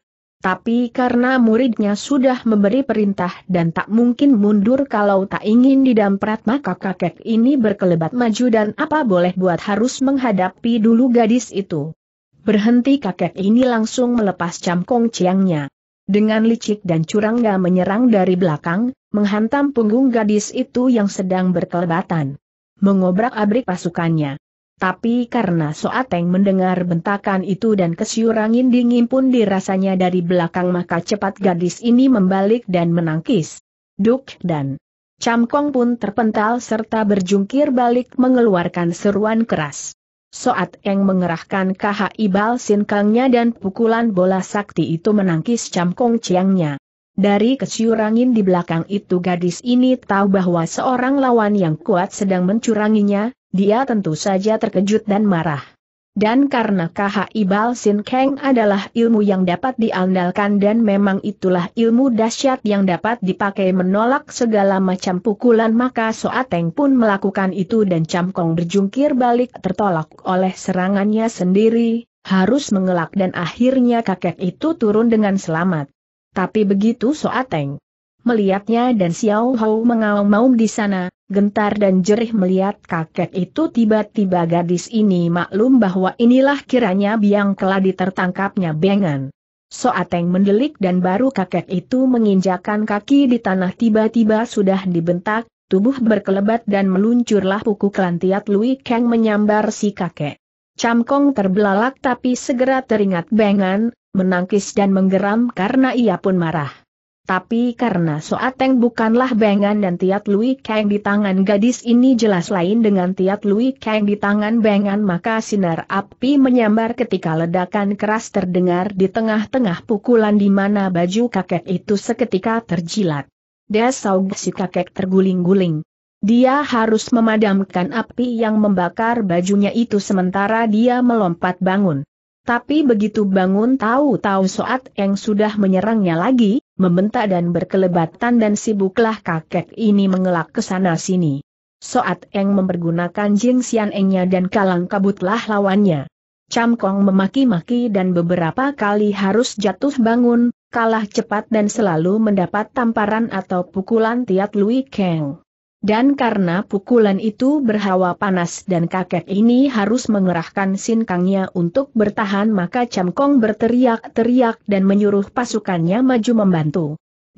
Tapi karena muridnya sudah memberi perintah dan tak mungkin mundur kalau tak ingin didamprat maka kakek ini berkelebat maju dan apa boleh buat harus menghadapi dulu gadis itu. Berhenti kakek ini langsung melepas camkong ciangnya. Dengan licik dan curangga menyerang dari belakang, menghantam punggung gadis itu yang sedang berkelebatan. Mengobrak-abrik pasukannya. Tapi karena Soateng mendengar bentakan itu dan kesyurangin dingin pun dirasanya dari belakang maka cepat gadis ini membalik dan menangkis. Duk dan Camkong pun terpental serta berjungkir balik mengeluarkan seruan keras. Soat Eng mengerahkan kaha ibal Sinkangnya dan pukulan bola sakti itu menangkis Camkong Chiangnya. Dari kesyurangin di belakang itu gadis ini tahu bahwa seorang lawan yang kuat sedang mencuranginya, dia tentu saja terkejut dan marah. Dan karena KH ibal Sin Kang adalah ilmu yang dapat diandalkan dan memang itulah ilmu dahsyat yang dapat dipakai menolak segala macam pukulan maka Soateng pun melakukan itu dan Kong berjungkir balik tertolak oleh serangannya sendiri, harus mengelak dan akhirnya kakek itu turun dengan selamat. Tapi begitu Soateng melihatnya dan Xiao Hao mengaum-maum di sana, gentar dan jerih melihat kakek itu tiba-tiba gadis ini maklum bahwa inilah kiranya biang keladi tertangkapnya bengan. Soateng mendelik dan baru kakek itu menginjakan kaki di tanah tiba-tiba sudah dibentak, tubuh berkelebat dan meluncurlah puku kelantiat Lui Kang menyambar si kakek. Camkong terbelalak tapi segera teringat bengan, menangkis dan menggeram karena ia pun marah. Tapi karena Soateng bukanlah Bengan dan Tiat Lui Kang di tangan gadis ini jelas lain dengan Tiat Lui Kang di tangan Bengan maka sinar api menyambar ketika ledakan keras terdengar di tengah-tengah pukulan di mana baju kakek itu seketika terjilat. Desau si kakek terguling-guling. Dia harus memadamkan api yang membakar bajunya itu sementara dia melompat bangun. Tapi begitu bangun tahu-tahu soateng sudah menyerangnya lagi, membentak dan berkelebatan dan sibuklah kakek ini mengelak ke sana sini. Soat Eng mempergunakan Jing Xian Engnya dan kalang kabutlah lawannya. Cam Kong memaki-maki dan beberapa kali harus jatuh bangun, kalah cepat dan selalu mendapat tamparan atau pukulan Tiat Lui Keng. Dan karena pukulan itu berhawa panas dan kakek ini harus mengerahkan sinkangnya untuk bertahan maka Cham Kong berteriak-teriak dan menyuruh pasukannya maju membantu.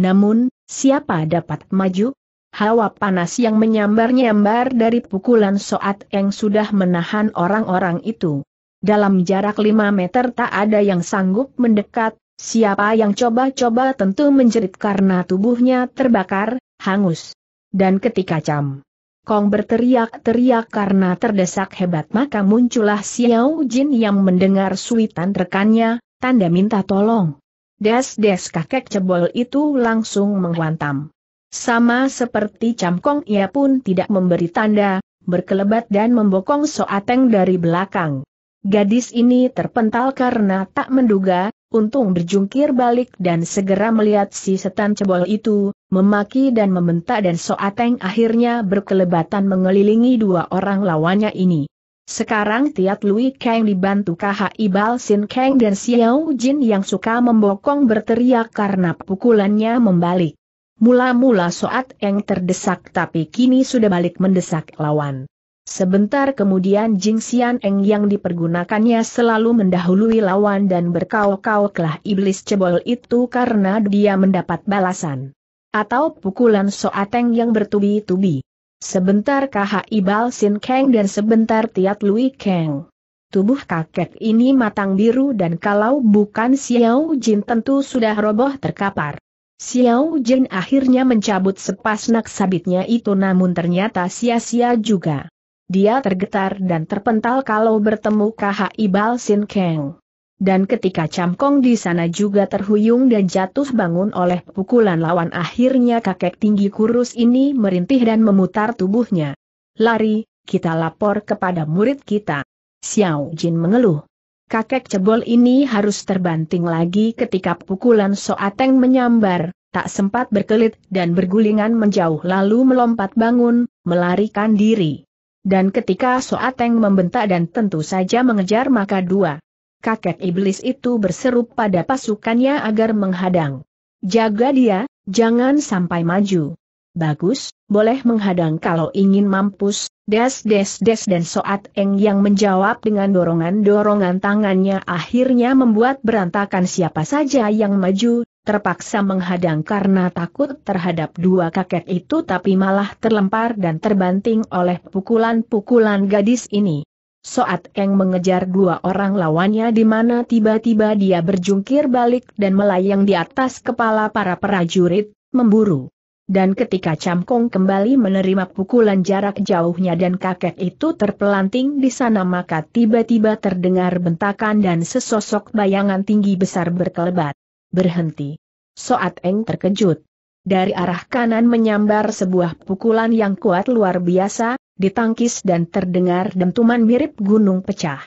Namun, siapa dapat maju? Hawa panas yang menyambar-nyambar dari pukulan Soat Eng sudah menahan orang-orang itu. Dalam jarak 5 meter tak ada yang sanggup mendekat, siapa yang coba-coba tentu menjerit karena tubuhnya terbakar, hangus. Dan ketika Cam Kong berteriak-teriak karena terdesak hebat maka muncullah Xiao Jin yang mendengar suitan rekannya, tanda minta tolong. Des-des kakek cebol itu langsung menghantam. Sama seperti Cam Kong ia pun tidak memberi tanda, berkelebat dan membokong Soateng dari belakang. Gadis ini terpental karena tak menduga, untung berjungkir balik dan segera melihat si setan cebol itu, memaki dan membentak dan Soateng akhirnya berkelebatan mengelilingi dua orang lawannya ini. Sekarang Tiat Lui Kang dibantu Ibal Sin Kang dan Xiao Jin yang suka membokong berteriak karena pukulannya membalik. Mula-mula Soat Eng terdesak tapi kini sudah balik mendesak lawan. Sebentar kemudian Jing Xian Eng yang dipergunakannya selalu mendahului lawan dan berkau-kauklah iblis cebol itu karena dia mendapat balasan. Atau pukulan soateng yang bertubi-tubi. Sebentar KH Ibal Sin Kang dan sebentar Tiat Lui Kang. Tubuh kakek ini matang biru dan kalau bukan Xiao Jin tentu sudah roboh terkapar. Xiao Jin akhirnya mencabut sepas sabitnya itu namun ternyata sia-sia juga. Dia tergetar dan terpental kalau bertemu KHI Ibal Sin Keng. Dan ketika Camkong di sana juga terhuyung dan jatuh bangun oleh pukulan lawan akhirnya kakek tinggi kurus ini merintih dan memutar tubuhnya. Lari, kita lapor kepada murid kita. Xiao Jin mengeluh. Kakek cebol ini harus terbanting lagi ketika pukulan Soateng menyambar, tak sempat berkelit dan bergulingan menjauh lalu melompat bangun, melarikan diri dan ketika Soateng membentak dan tentu saja mengejar maka dua. Kakek iblis itu berseru pada pasukannya agar menghadang. Jaga dia, jangan sampai maju. Bagus, boleh menghadang kalau ingin mampus, des des des dan Soat Eng yang menjawab dengan dorongan-dorongan tangannya akhirnya membuat berantakan siapa saja yang maju, terpaksa menghadang karena takut terhadap dua kakek itu tapi malah terlempar dan terbanting oleh pukulan-pukulan gadis ini. Soat Eng mengejar dua orang lawannya di mana tiba-tiba dia berjungkir balik dan melayang di atas kepala para prajurit, memburu. Dan ketika Camkong kembali menerima pukulan jarak jauhnya dan kakek itu terpelanting di sana maka tiba-tiba terdengar bentakan dan sesosok bayangan tinggi besar berkelebat. Berhenti. Soat Eng terkejut. Dari arah kanan menyambar sebuah pukulan yang kuat luar biasa, ditangkis dan terdengar dentuman mirip gunung pecah.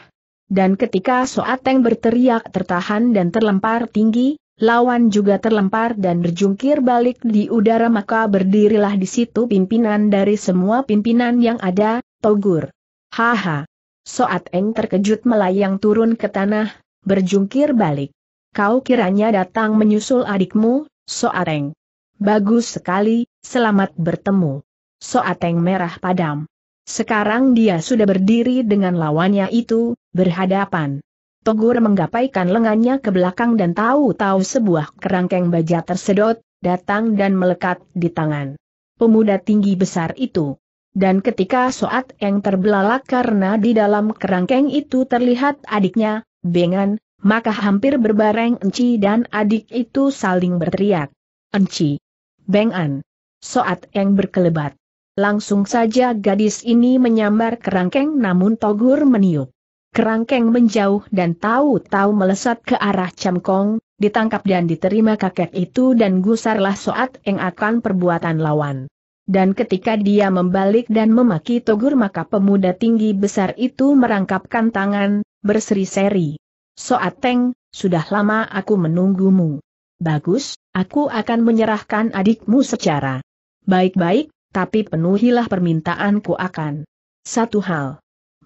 Dan ketika Soat Eng berteriak tertahan dan terlempar tinggi, lawan juga terlempar dan berjungkir balik di udara maka berdirilah di situ pimpinan dari semua pimpinan yang ada, Togur. Haha. Soat Eng terkejut melayang turun ke tanah, berjungkir balik kau kiranya datang menyusul adikmu, Soateng. Bagus sekali, selamat bertemu. Soateng merah padam. Sekarang dia sudah berdiri dengan lawannya itu, berhadapan. Togur menggapaikan lengannya ke belakang dan tahu-tahu sebuah kerangkeng baja tersedot, datang dan melekat di tangan. Pemuda tinggi besar itu. Dan ketika Soat yang terbelalak karena di dalam kerangkeng itu terlihat adiknya, Bengan, maka hampir berbareng Enci dan adik itu saling berteriak. Enci! Beng An! Soat yang berkelebat. Langsung saja gadis ini menyambar kerangkeng namun Togur meniup. Kerangkeng menjauh dan tahu-tahu melesat ke arah Camkong, ditangkap dan diterima kakek itu dan gusarlah Soat yang akan perbuatan lawan. Dan ketika dia membalik dan memaki Togur maka pemuda tinggi besar itu merangkapkan tangan, berseri-seri. Soateng, sudah lama aku menunggumu. Bagus, aku akan menyerahkan adikmu secara baik-baik, tapi penuhilah permintaanku akan. Satu hal.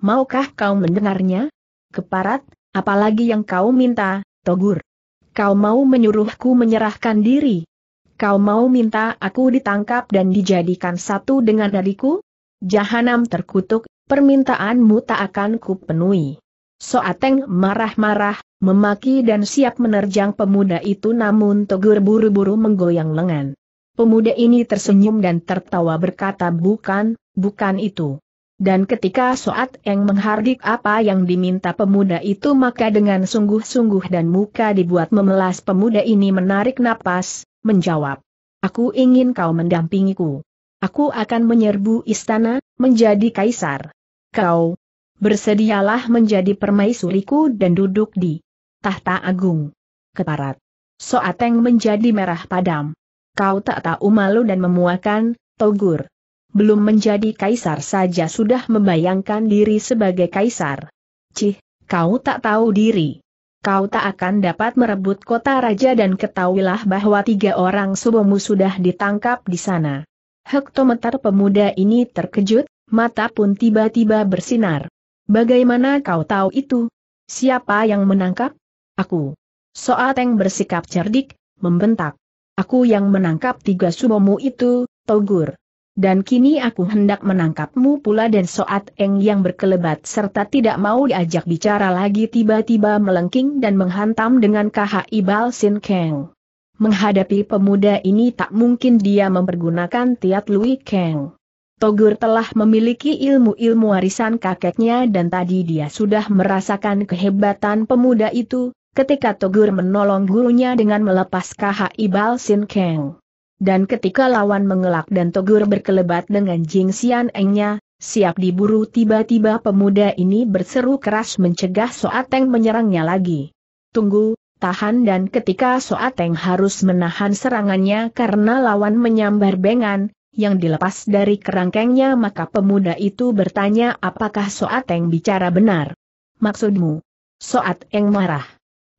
Maukah kau mendengarnya? Keparat, apalagi yang kau minta, Togur. Kau mau menyuruhku menyerahkan diri? Kau mau minta aku ditangkap dan dijadikan satu dengan adikku? Jahanam terkutuk, permintaanmu tak akan kupenuhi. Soateng marah-marah, memaki dan siap menerjang pemuda itu namun Togur buru-buru menggoyang lengan. Pemuda ini tersenyum dan tertawa berkata bukan, bukan itu. Dan ketika Soat Eng menghardik apa yang diminta pemuda itu maka dengan sungguh-sungguh dan muka dibuat memelas pemuda ini menarik napas, menjawab. Aku ingin kau mendampingiku. Aku akan menyerbu istana, menjadi kaisar. Kau, Bersedialah menjadi permaisuriku dan duduk di tahta agung. Keparat. Soateng menjadi merah padam. Kau tak tahu malu dan memuakan, Togur. Belum menjadi kaisar saja sudah membayangkan diri sebagai kaisar. Cih, kau tak tahu diri. Kau tak akan dapat merebut kota raja dan ketahuilah bahwa tiga orang subomu sudah ditangkap di sana. Hektometer pemuda ini terkejut, mata pun tiba-tiba bersinar. Bagaimana kau tahu itu? Siapa yang menangkap? Aku. Soateng bersikap cerdik, membentak. Aku yang menangkap tiga subomu itu, Togur. Dan kini aku hendak menangkapmu pula dan Soat Eng yang berkelebat serta tidak mau diajak bicara lagi tiba-tiba melengking dan menghantam dengan KHI ibal Sin Kang. Menghadapi pemuda ini tak mungkin dia mempergunakan Tiat Lui Kang. Togur telah memiliki ilmu-ilmu warisan kakeknya dan tadi dia sudah merasakan kehebatan pemuda itu, ketika Togur menolong gurunya dengan melepas KHI Balsin Keng. Dan ketika lawan mengelak dan Togur berkelebat dengan Jing Xian Engnya, siap diburu tiba-tiba pemuda ini berseru keras mencegah Soateng menyerangnya lagi. Tunggu, tahan dan ketika Soateng harus menahan serangannya karena lawan menyambar bengan, yang dilepas dari kerangkengnya maka pemuda itu bertanya apakah Soateng bicara benar. Maksudmu? Soateng marah.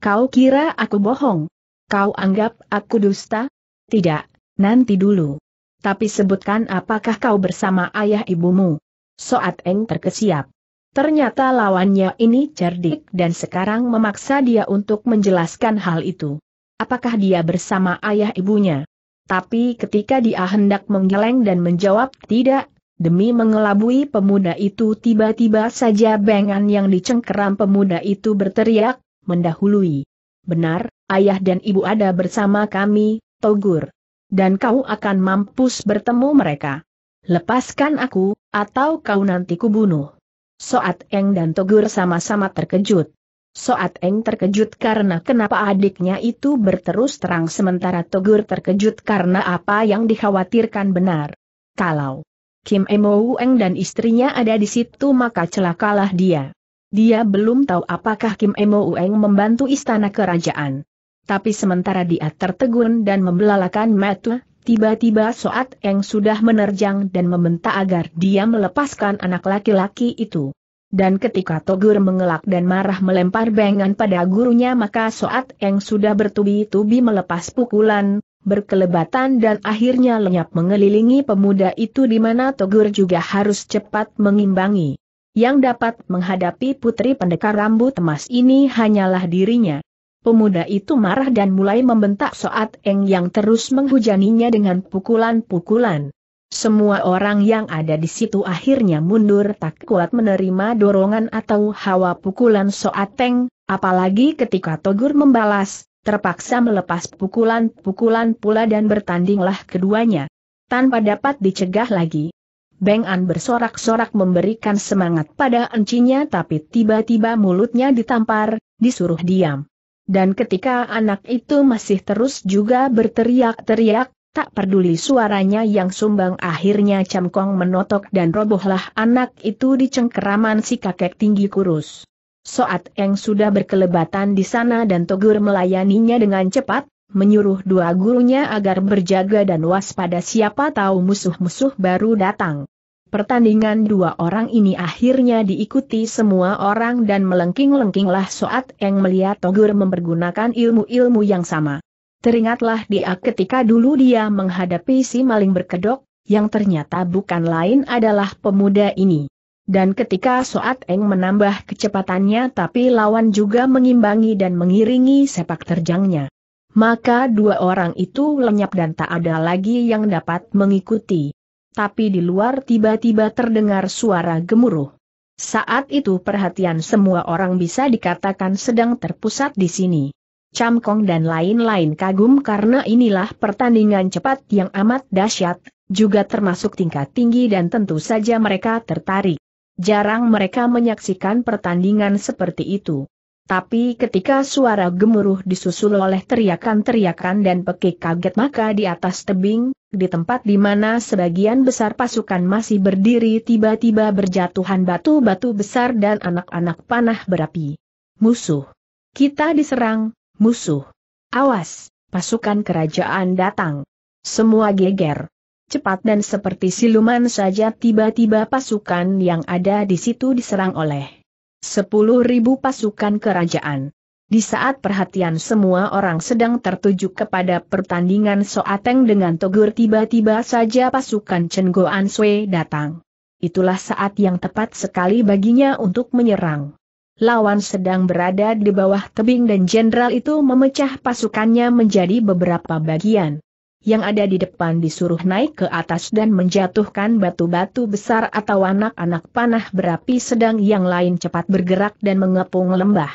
Kau kira aku bohong? Kau anggap aku dusta? Tidak, nanti dulu. Tapi sebutkan apakah kau bersama ayah ibumu? Soateng terkesiap. Ternyata lawannya ini cerdik dan sekarang memaksa dia untuk menjelaskan hal itu. Apakah dia bersama ayah ibunya? Tapi ketika dia hendak menggeleng dan menjawab tidak, demi mengelabui pemuda itu tiba-tiba saja bengan yang dicengkeram pemuda itu berteriak, mendahului. Benar, ayah dan ibu ada bersama kami, Togur. Dan kau akan mampus bertemu mereka. Lepaskan aku, atau kau nanti kubunuh. Soat Eng dan Togur sama-sama terkejut. Soat Eng terkejut karena kenapa adiknya itu berterus terang sementara Togur terkejut karena apa yang dikhawatirkan benar. Kalau Kim Emo Eng dan istrinya ada di situ maka celakalah dia. Dia belum tahu apakah Kim Emo Eng membantu istana kerajaan. Tapi sementara dia tertegun dan membelalakan mata, tiba-tiba Soat Eng sudah menerjang dan membentak agar dia melepaskan anak laki-laki itu. Dan ketika Togur mengelak dan marah melempar bengan pada gurunya maka Soat Eng sudah bertubi-tubi melepas pukulan, berkelebatan dan akhirnya lenyap mengelilingi pemuda itu di mana Togur juga harus cepat mengimbangi. Yang dapat menghadapi putri pendekar rambut emas ini hanyalah dirinya. Pemuda itu marah dan mulai membentak Soat Eng yang terus menghujaninya dengan pukulan-pukulan. Semua orang yang ada di situ akhirnya mundur tak kuat menerima dorongan atau hawa pukulan Soateng, apalagi ketika Togur membalas, terpaksa melepas pukulan-pukulan pula dan bertandinglah keduanya. Tanpa dapat dicegah lagi. Beng An bersorak-sorak memberikan semangat pada encinya tapi tiba-tiba mulutnya ditampar, disuruh diam. Dan ketika anak itu masih terus juga berteriak-teriak, Tak peduli suaranya yang sumbang akhirnya Camkong menotok dan robohlah anak itu di cengkeraman si kakek tinggi kurus. Soat Eng sudah berkelebatan di sana dan Togur melayaninya dengan cepat, menyuruh dua gurunya agar berjaga dan waspada siapa tahu musuh-musuh baru datang. Pertandingan dua orang ini akhirnya diikuti semua orang dan melengking-lengkinglah Soat Eng melihat Togur mempergunakan ilmu-ilmu yang sama. Teringatlah dia ketika dulu dia menghadapi si maling berkedok, yang ternyata bukan lain adalah pemuda ini. Dan ketika Soat Eng menambah kecepatannya tapi lawan juga mengimbangi dan mengiringi sepak terjangnya. Maka dua orang itu lenyap dan tak ada lagi yang dapat mengikuti. Tapi di luar tiba-tiba terdengar suara gemuruh. Saat itu perhatian semua orang bisa dikatakan sedang terpusat di sini. Cham Kong dan lain-lain kagum karena inilah pertandingan cepat yang amat dahsyat, juga termasuk tingkat tinggi dan tentu saja mereka tertarik. Jarang mereka menyaksikan pertandingan seperti itu. Tapi ketika suara gemuruh disusul oleh teriakan-teriakan dan pekik kaget maka di atas tebing, di tempat di mana sebagian besar pasukan masih berdiri tiba-tiba berjatuhan batu-batu besar dan anak-anak panah berapi. Musuh. Kita diserang, musuh. Awas, pasukan kerajaan datang. Semua geger. Cepat dan seperti siluman saja tiba-tiba pasukan yang ada di situ diserang oleh sepuluh ribu pasukan kerajaan. Di saat perhatian semua orang sedang tertuju kepada pertandingan Soateng dengan Togur tiba-tiba saja pasukan Chen datang. Itulah saat yang tepat sekali baginya untuk menyerang lawan sedang berada di bawah tebing dan jenderal itu memecah pasukannya menjadi beberapa bagian. Yang ada di depan disuruh naik ke atas dan menjatuhkan batu-batu besar atau anak-anak panah berapi sedang yang lain cepat bergerak dan mengepung lembah.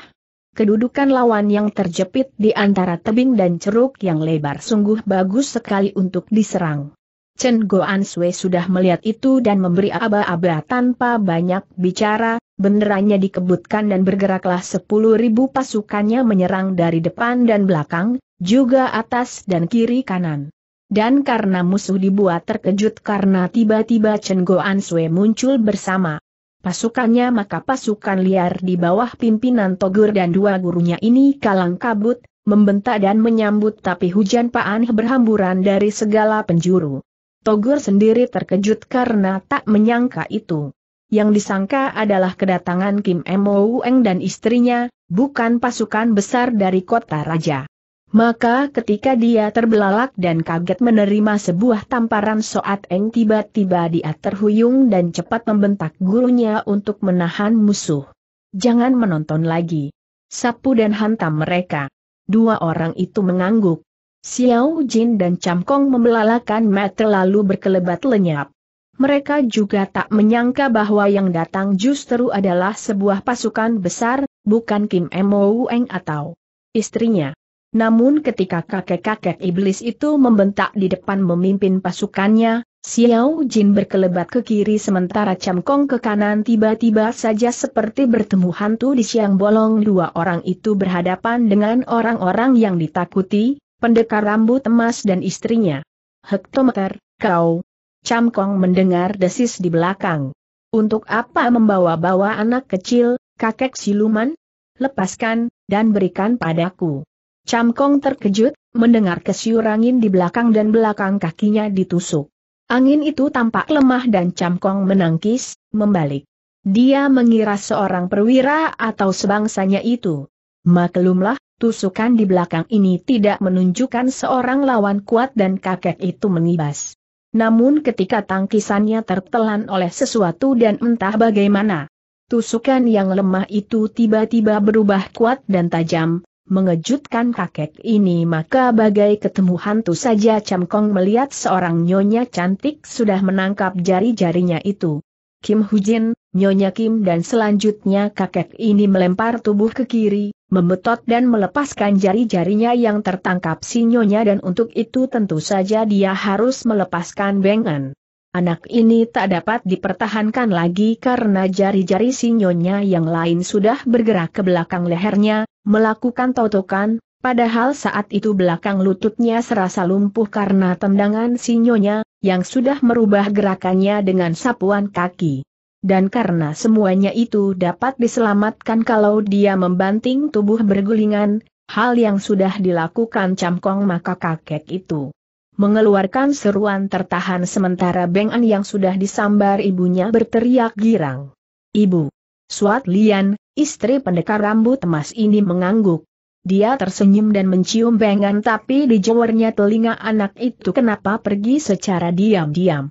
Kedudukan lawan yang terjepit di antara tebing dan ceruk yang lebar sungguh bagus sekali untuk diserang. Chen Goan Sui sudah melihat itu dan memberi aba-aba tanpa banyak bicara, benderanya dikebutkan dan bergeraklah sepuluh ribu pasukannya menyerang dari depan dan belakang, juga atas dan kiri kanan. Dan karena musuh dibuat terkejut karena tiba-tiba Chen Goan Sui muncul bersama pasukannya maka pasukan liar di bawah pimpinan Togur dan dua gurunya ini kalang kabut, membentak dan menyambut tapi hujan paan berhamburan dari segala penjuru. Togur sendiri terkejut karena tak menyangka itu. Yang disangka adalah kedatangan Kim Emo Ueng dan istrinya, bukan pasukan besar dari kota raja. Maka ketika dia terbelalak dan kaget menerima sebuah tamparan Soat Eng tiba-tiba dia terhuyung dan cepat membentak gurunya untuk menahan musuh. Jangan menonton lagi. Sapu dan hantam mereka. Dua orang itu mengangguk. Xiao Jin dan Kong membelalakan mata lalu berkelebat lenyap. Mereka juga tak menyangka bahwa yang datang justru adalah sebuah pasukan besar, bukan Kim Mo Eng atau istrinya. Namun ketika kakek-kakek iblis itu membentak di depan memimpin pasukannya, Xiao Jin berkelebat ke kiri sementara Cham Kong ke kanan tiba-tiba saja seperti bertemu hantu di siang bolong dua orang itu berhadapan dengan orang-orang yang ditakuti, pendekar rambut emas dan istrinya. Hektometer, kau. Camkong mendengar desis di belakang. Untuk apa membawa-bawa anak kecil, kakek siluman? Lepaskan, dan berikan padaku. Camkong terkejut, mendengar kesiur angin di belakang dan belakang kakinya ditusuk. Angin itu tampak lemah dan Camkong menangkis, membalik. Dia mengira seorang perwira atau sebangsanya itu. Maklumlah, tusukan di belakang ini tidak menunjukkan seorang lawan kuat dan kakek itu mengibas. Namun ketika tangkisannya tertelan oleh sesuatu dan entah bagaimana, tusukan yang lemah itu tiba-tiba berubah kuat dan tajam, mengejutkan kakek ini maka bagai ketemu hantu saja Camkong melihat seorang nyonya cantik sudah menangkap jari-jarinya itu. Kim Hujin, Nyonya Kim dan selanjutnya kakek ini melempar tubuh ke kiri, Membetot dan melepaskan jari-jarinya yang tertangkap sinyonya dan untuk itu tentu saja dia harus melepaskan bengan. Anak ini tak dapat dipertahankan lagi karena jari-jari sinyonya yang lain sudah bergerak ke belakang lehernya, melakukan totokan, Padahal saat itu belakang lututnya serasa lumpuh karena tendangan sinyonya, yang sudah merubah gerakannya dengan sapuan kaki dan karena semuanya itu dapat diselamatkan kalau dia membanting tubuh bergulingan, hal yang sudah dilakukan Camkong maka kakek itu mengeluarkan seruan tertahan sementara Beng An yang sudah disambar ibunya berteriak girang. Ibu! Suat Lian, istri pendekar rambut emas ini mengangguk. Dia tersenyum dan mencium Beng An tapi di telinga anak itu kenapa pergi secara diam-diam.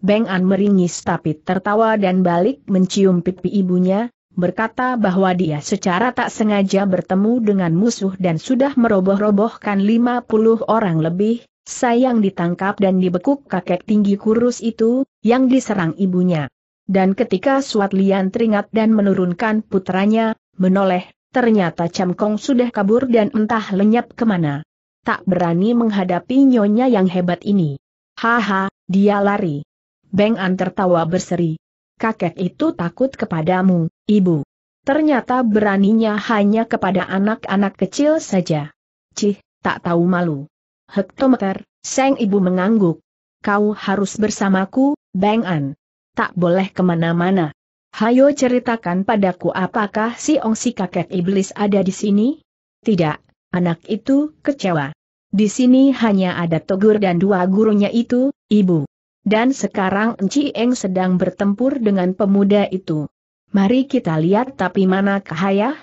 Beng An meringis tapi tertawa dan balik mencium pipi ibunya, berkata bahwa dia secara tak sengaja bertemu dengan musuh dan sudah meroboh-robohkan 50 orang lebih, sayang ditangkap dan dibekuk kakek tinggi kurus itu, yang diserang ibunya. Dan ketika Suat Lian teringat dan menurunkan putranya, menoleh, ternyata Cham Kong sudah kabur dan entah lenyap kemana. Tak berani menghadapi nyonya yang hebat ini. Haha, dia lari. Beng An tertawa berseri. Kakek itu takut kepadamu, ibu. Ternyata beraninya hanya kepada anak-anak kecil saja. Cih, tak tahu malu. Hektometer, Seng ibu mengangguk. Kau harus bersamaku, Beng An. Tak boleh kemana-mana. Hayo ceritakan padaku apakah si Ong Si kakek iblis ada di sini? Tidak, anak itu kecewa. Di sini hanya ada Togur dan dua gurunya itu, ibu. Dan sekarang Enci Eng sedang bertempur dengan pemuda itu. Mari kita lihat tapi mana ayah?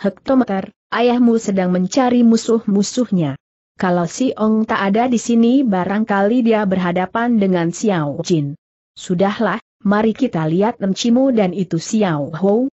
Hektometer, ayahmu sedang mencari musuh-musuhnya. Kalau si Ong tak ada di sini barangkali dia berhadapan dengan Xiao Jin. Sudahlah, mari kita lihat Encimu dan itu Xiao Hou.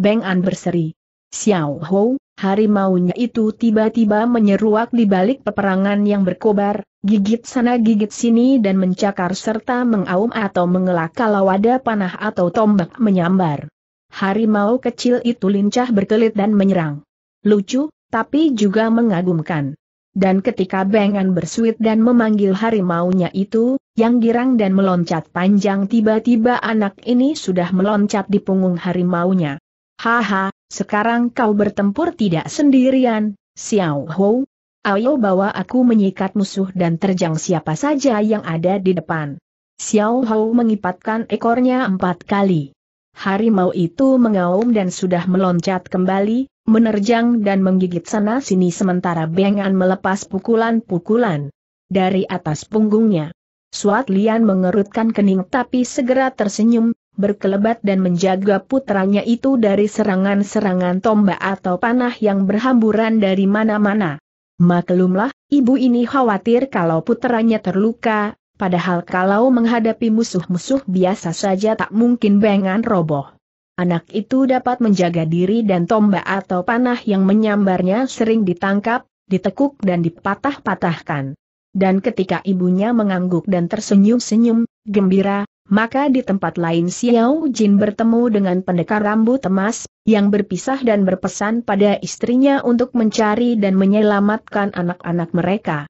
Beng An berseri. Xiao Hou, harimaunya itu tiba-tiba menyeruak di balik peperangan yang berkobar, Gigit sana gigit sini dan mencakar serta mengaum atau mengelak kalau ada panah atau tombak menyambar. Harimau kecil itu lincah berkelit dan menyerang. Lucu, tapi juga mengagumkan. Dan ketika Bengan bersuit dan memanggil harimaunya itu, yang girang dan meloncat panjang tiba-tiba anak ini sudah meloncat di punggung harimaunya. Haha, sekarang kau bertempur tidak sendirian, Xiao Hou, Ayo bawa aku menyikat musuh dan terjang siapa saja yang ada di depan. Xiao Hao mengipatkan ekornya empat kali. Harimau itu mengaum dan sudah meloncat kembali, menerjang dan menggigit sana-sini sementara Bengan melepas pukulan-pukulan dari atas punggungnya. Suat Lian mengerutkan kening tapi segera tersenyum, berkelebat dan menjaga putranya itu dari serangan-serangan tombak atau panah yang berhamburan dari mana-mana. Maklumlah, ibu ini khawatir kalau puteranya terluka, padahal kalau menghadapi musuh-musuh biasa saja tak mungkin bengan roboh. Anak itu dapat menjaga diri dan tombak atau panah yang menyambarnya sering ditangkap, ditekuk dan dipatah-patahkan. Dan ketika ibunya mengangguk dan tersenyum-senyum, gembira, maka di tempat lain Xiao Jin bertemu dengan pendekar rambut emas, yang berpisah dan berpesan pada istrinya untuk mencari dan menyelamatkan anak-anak mereka.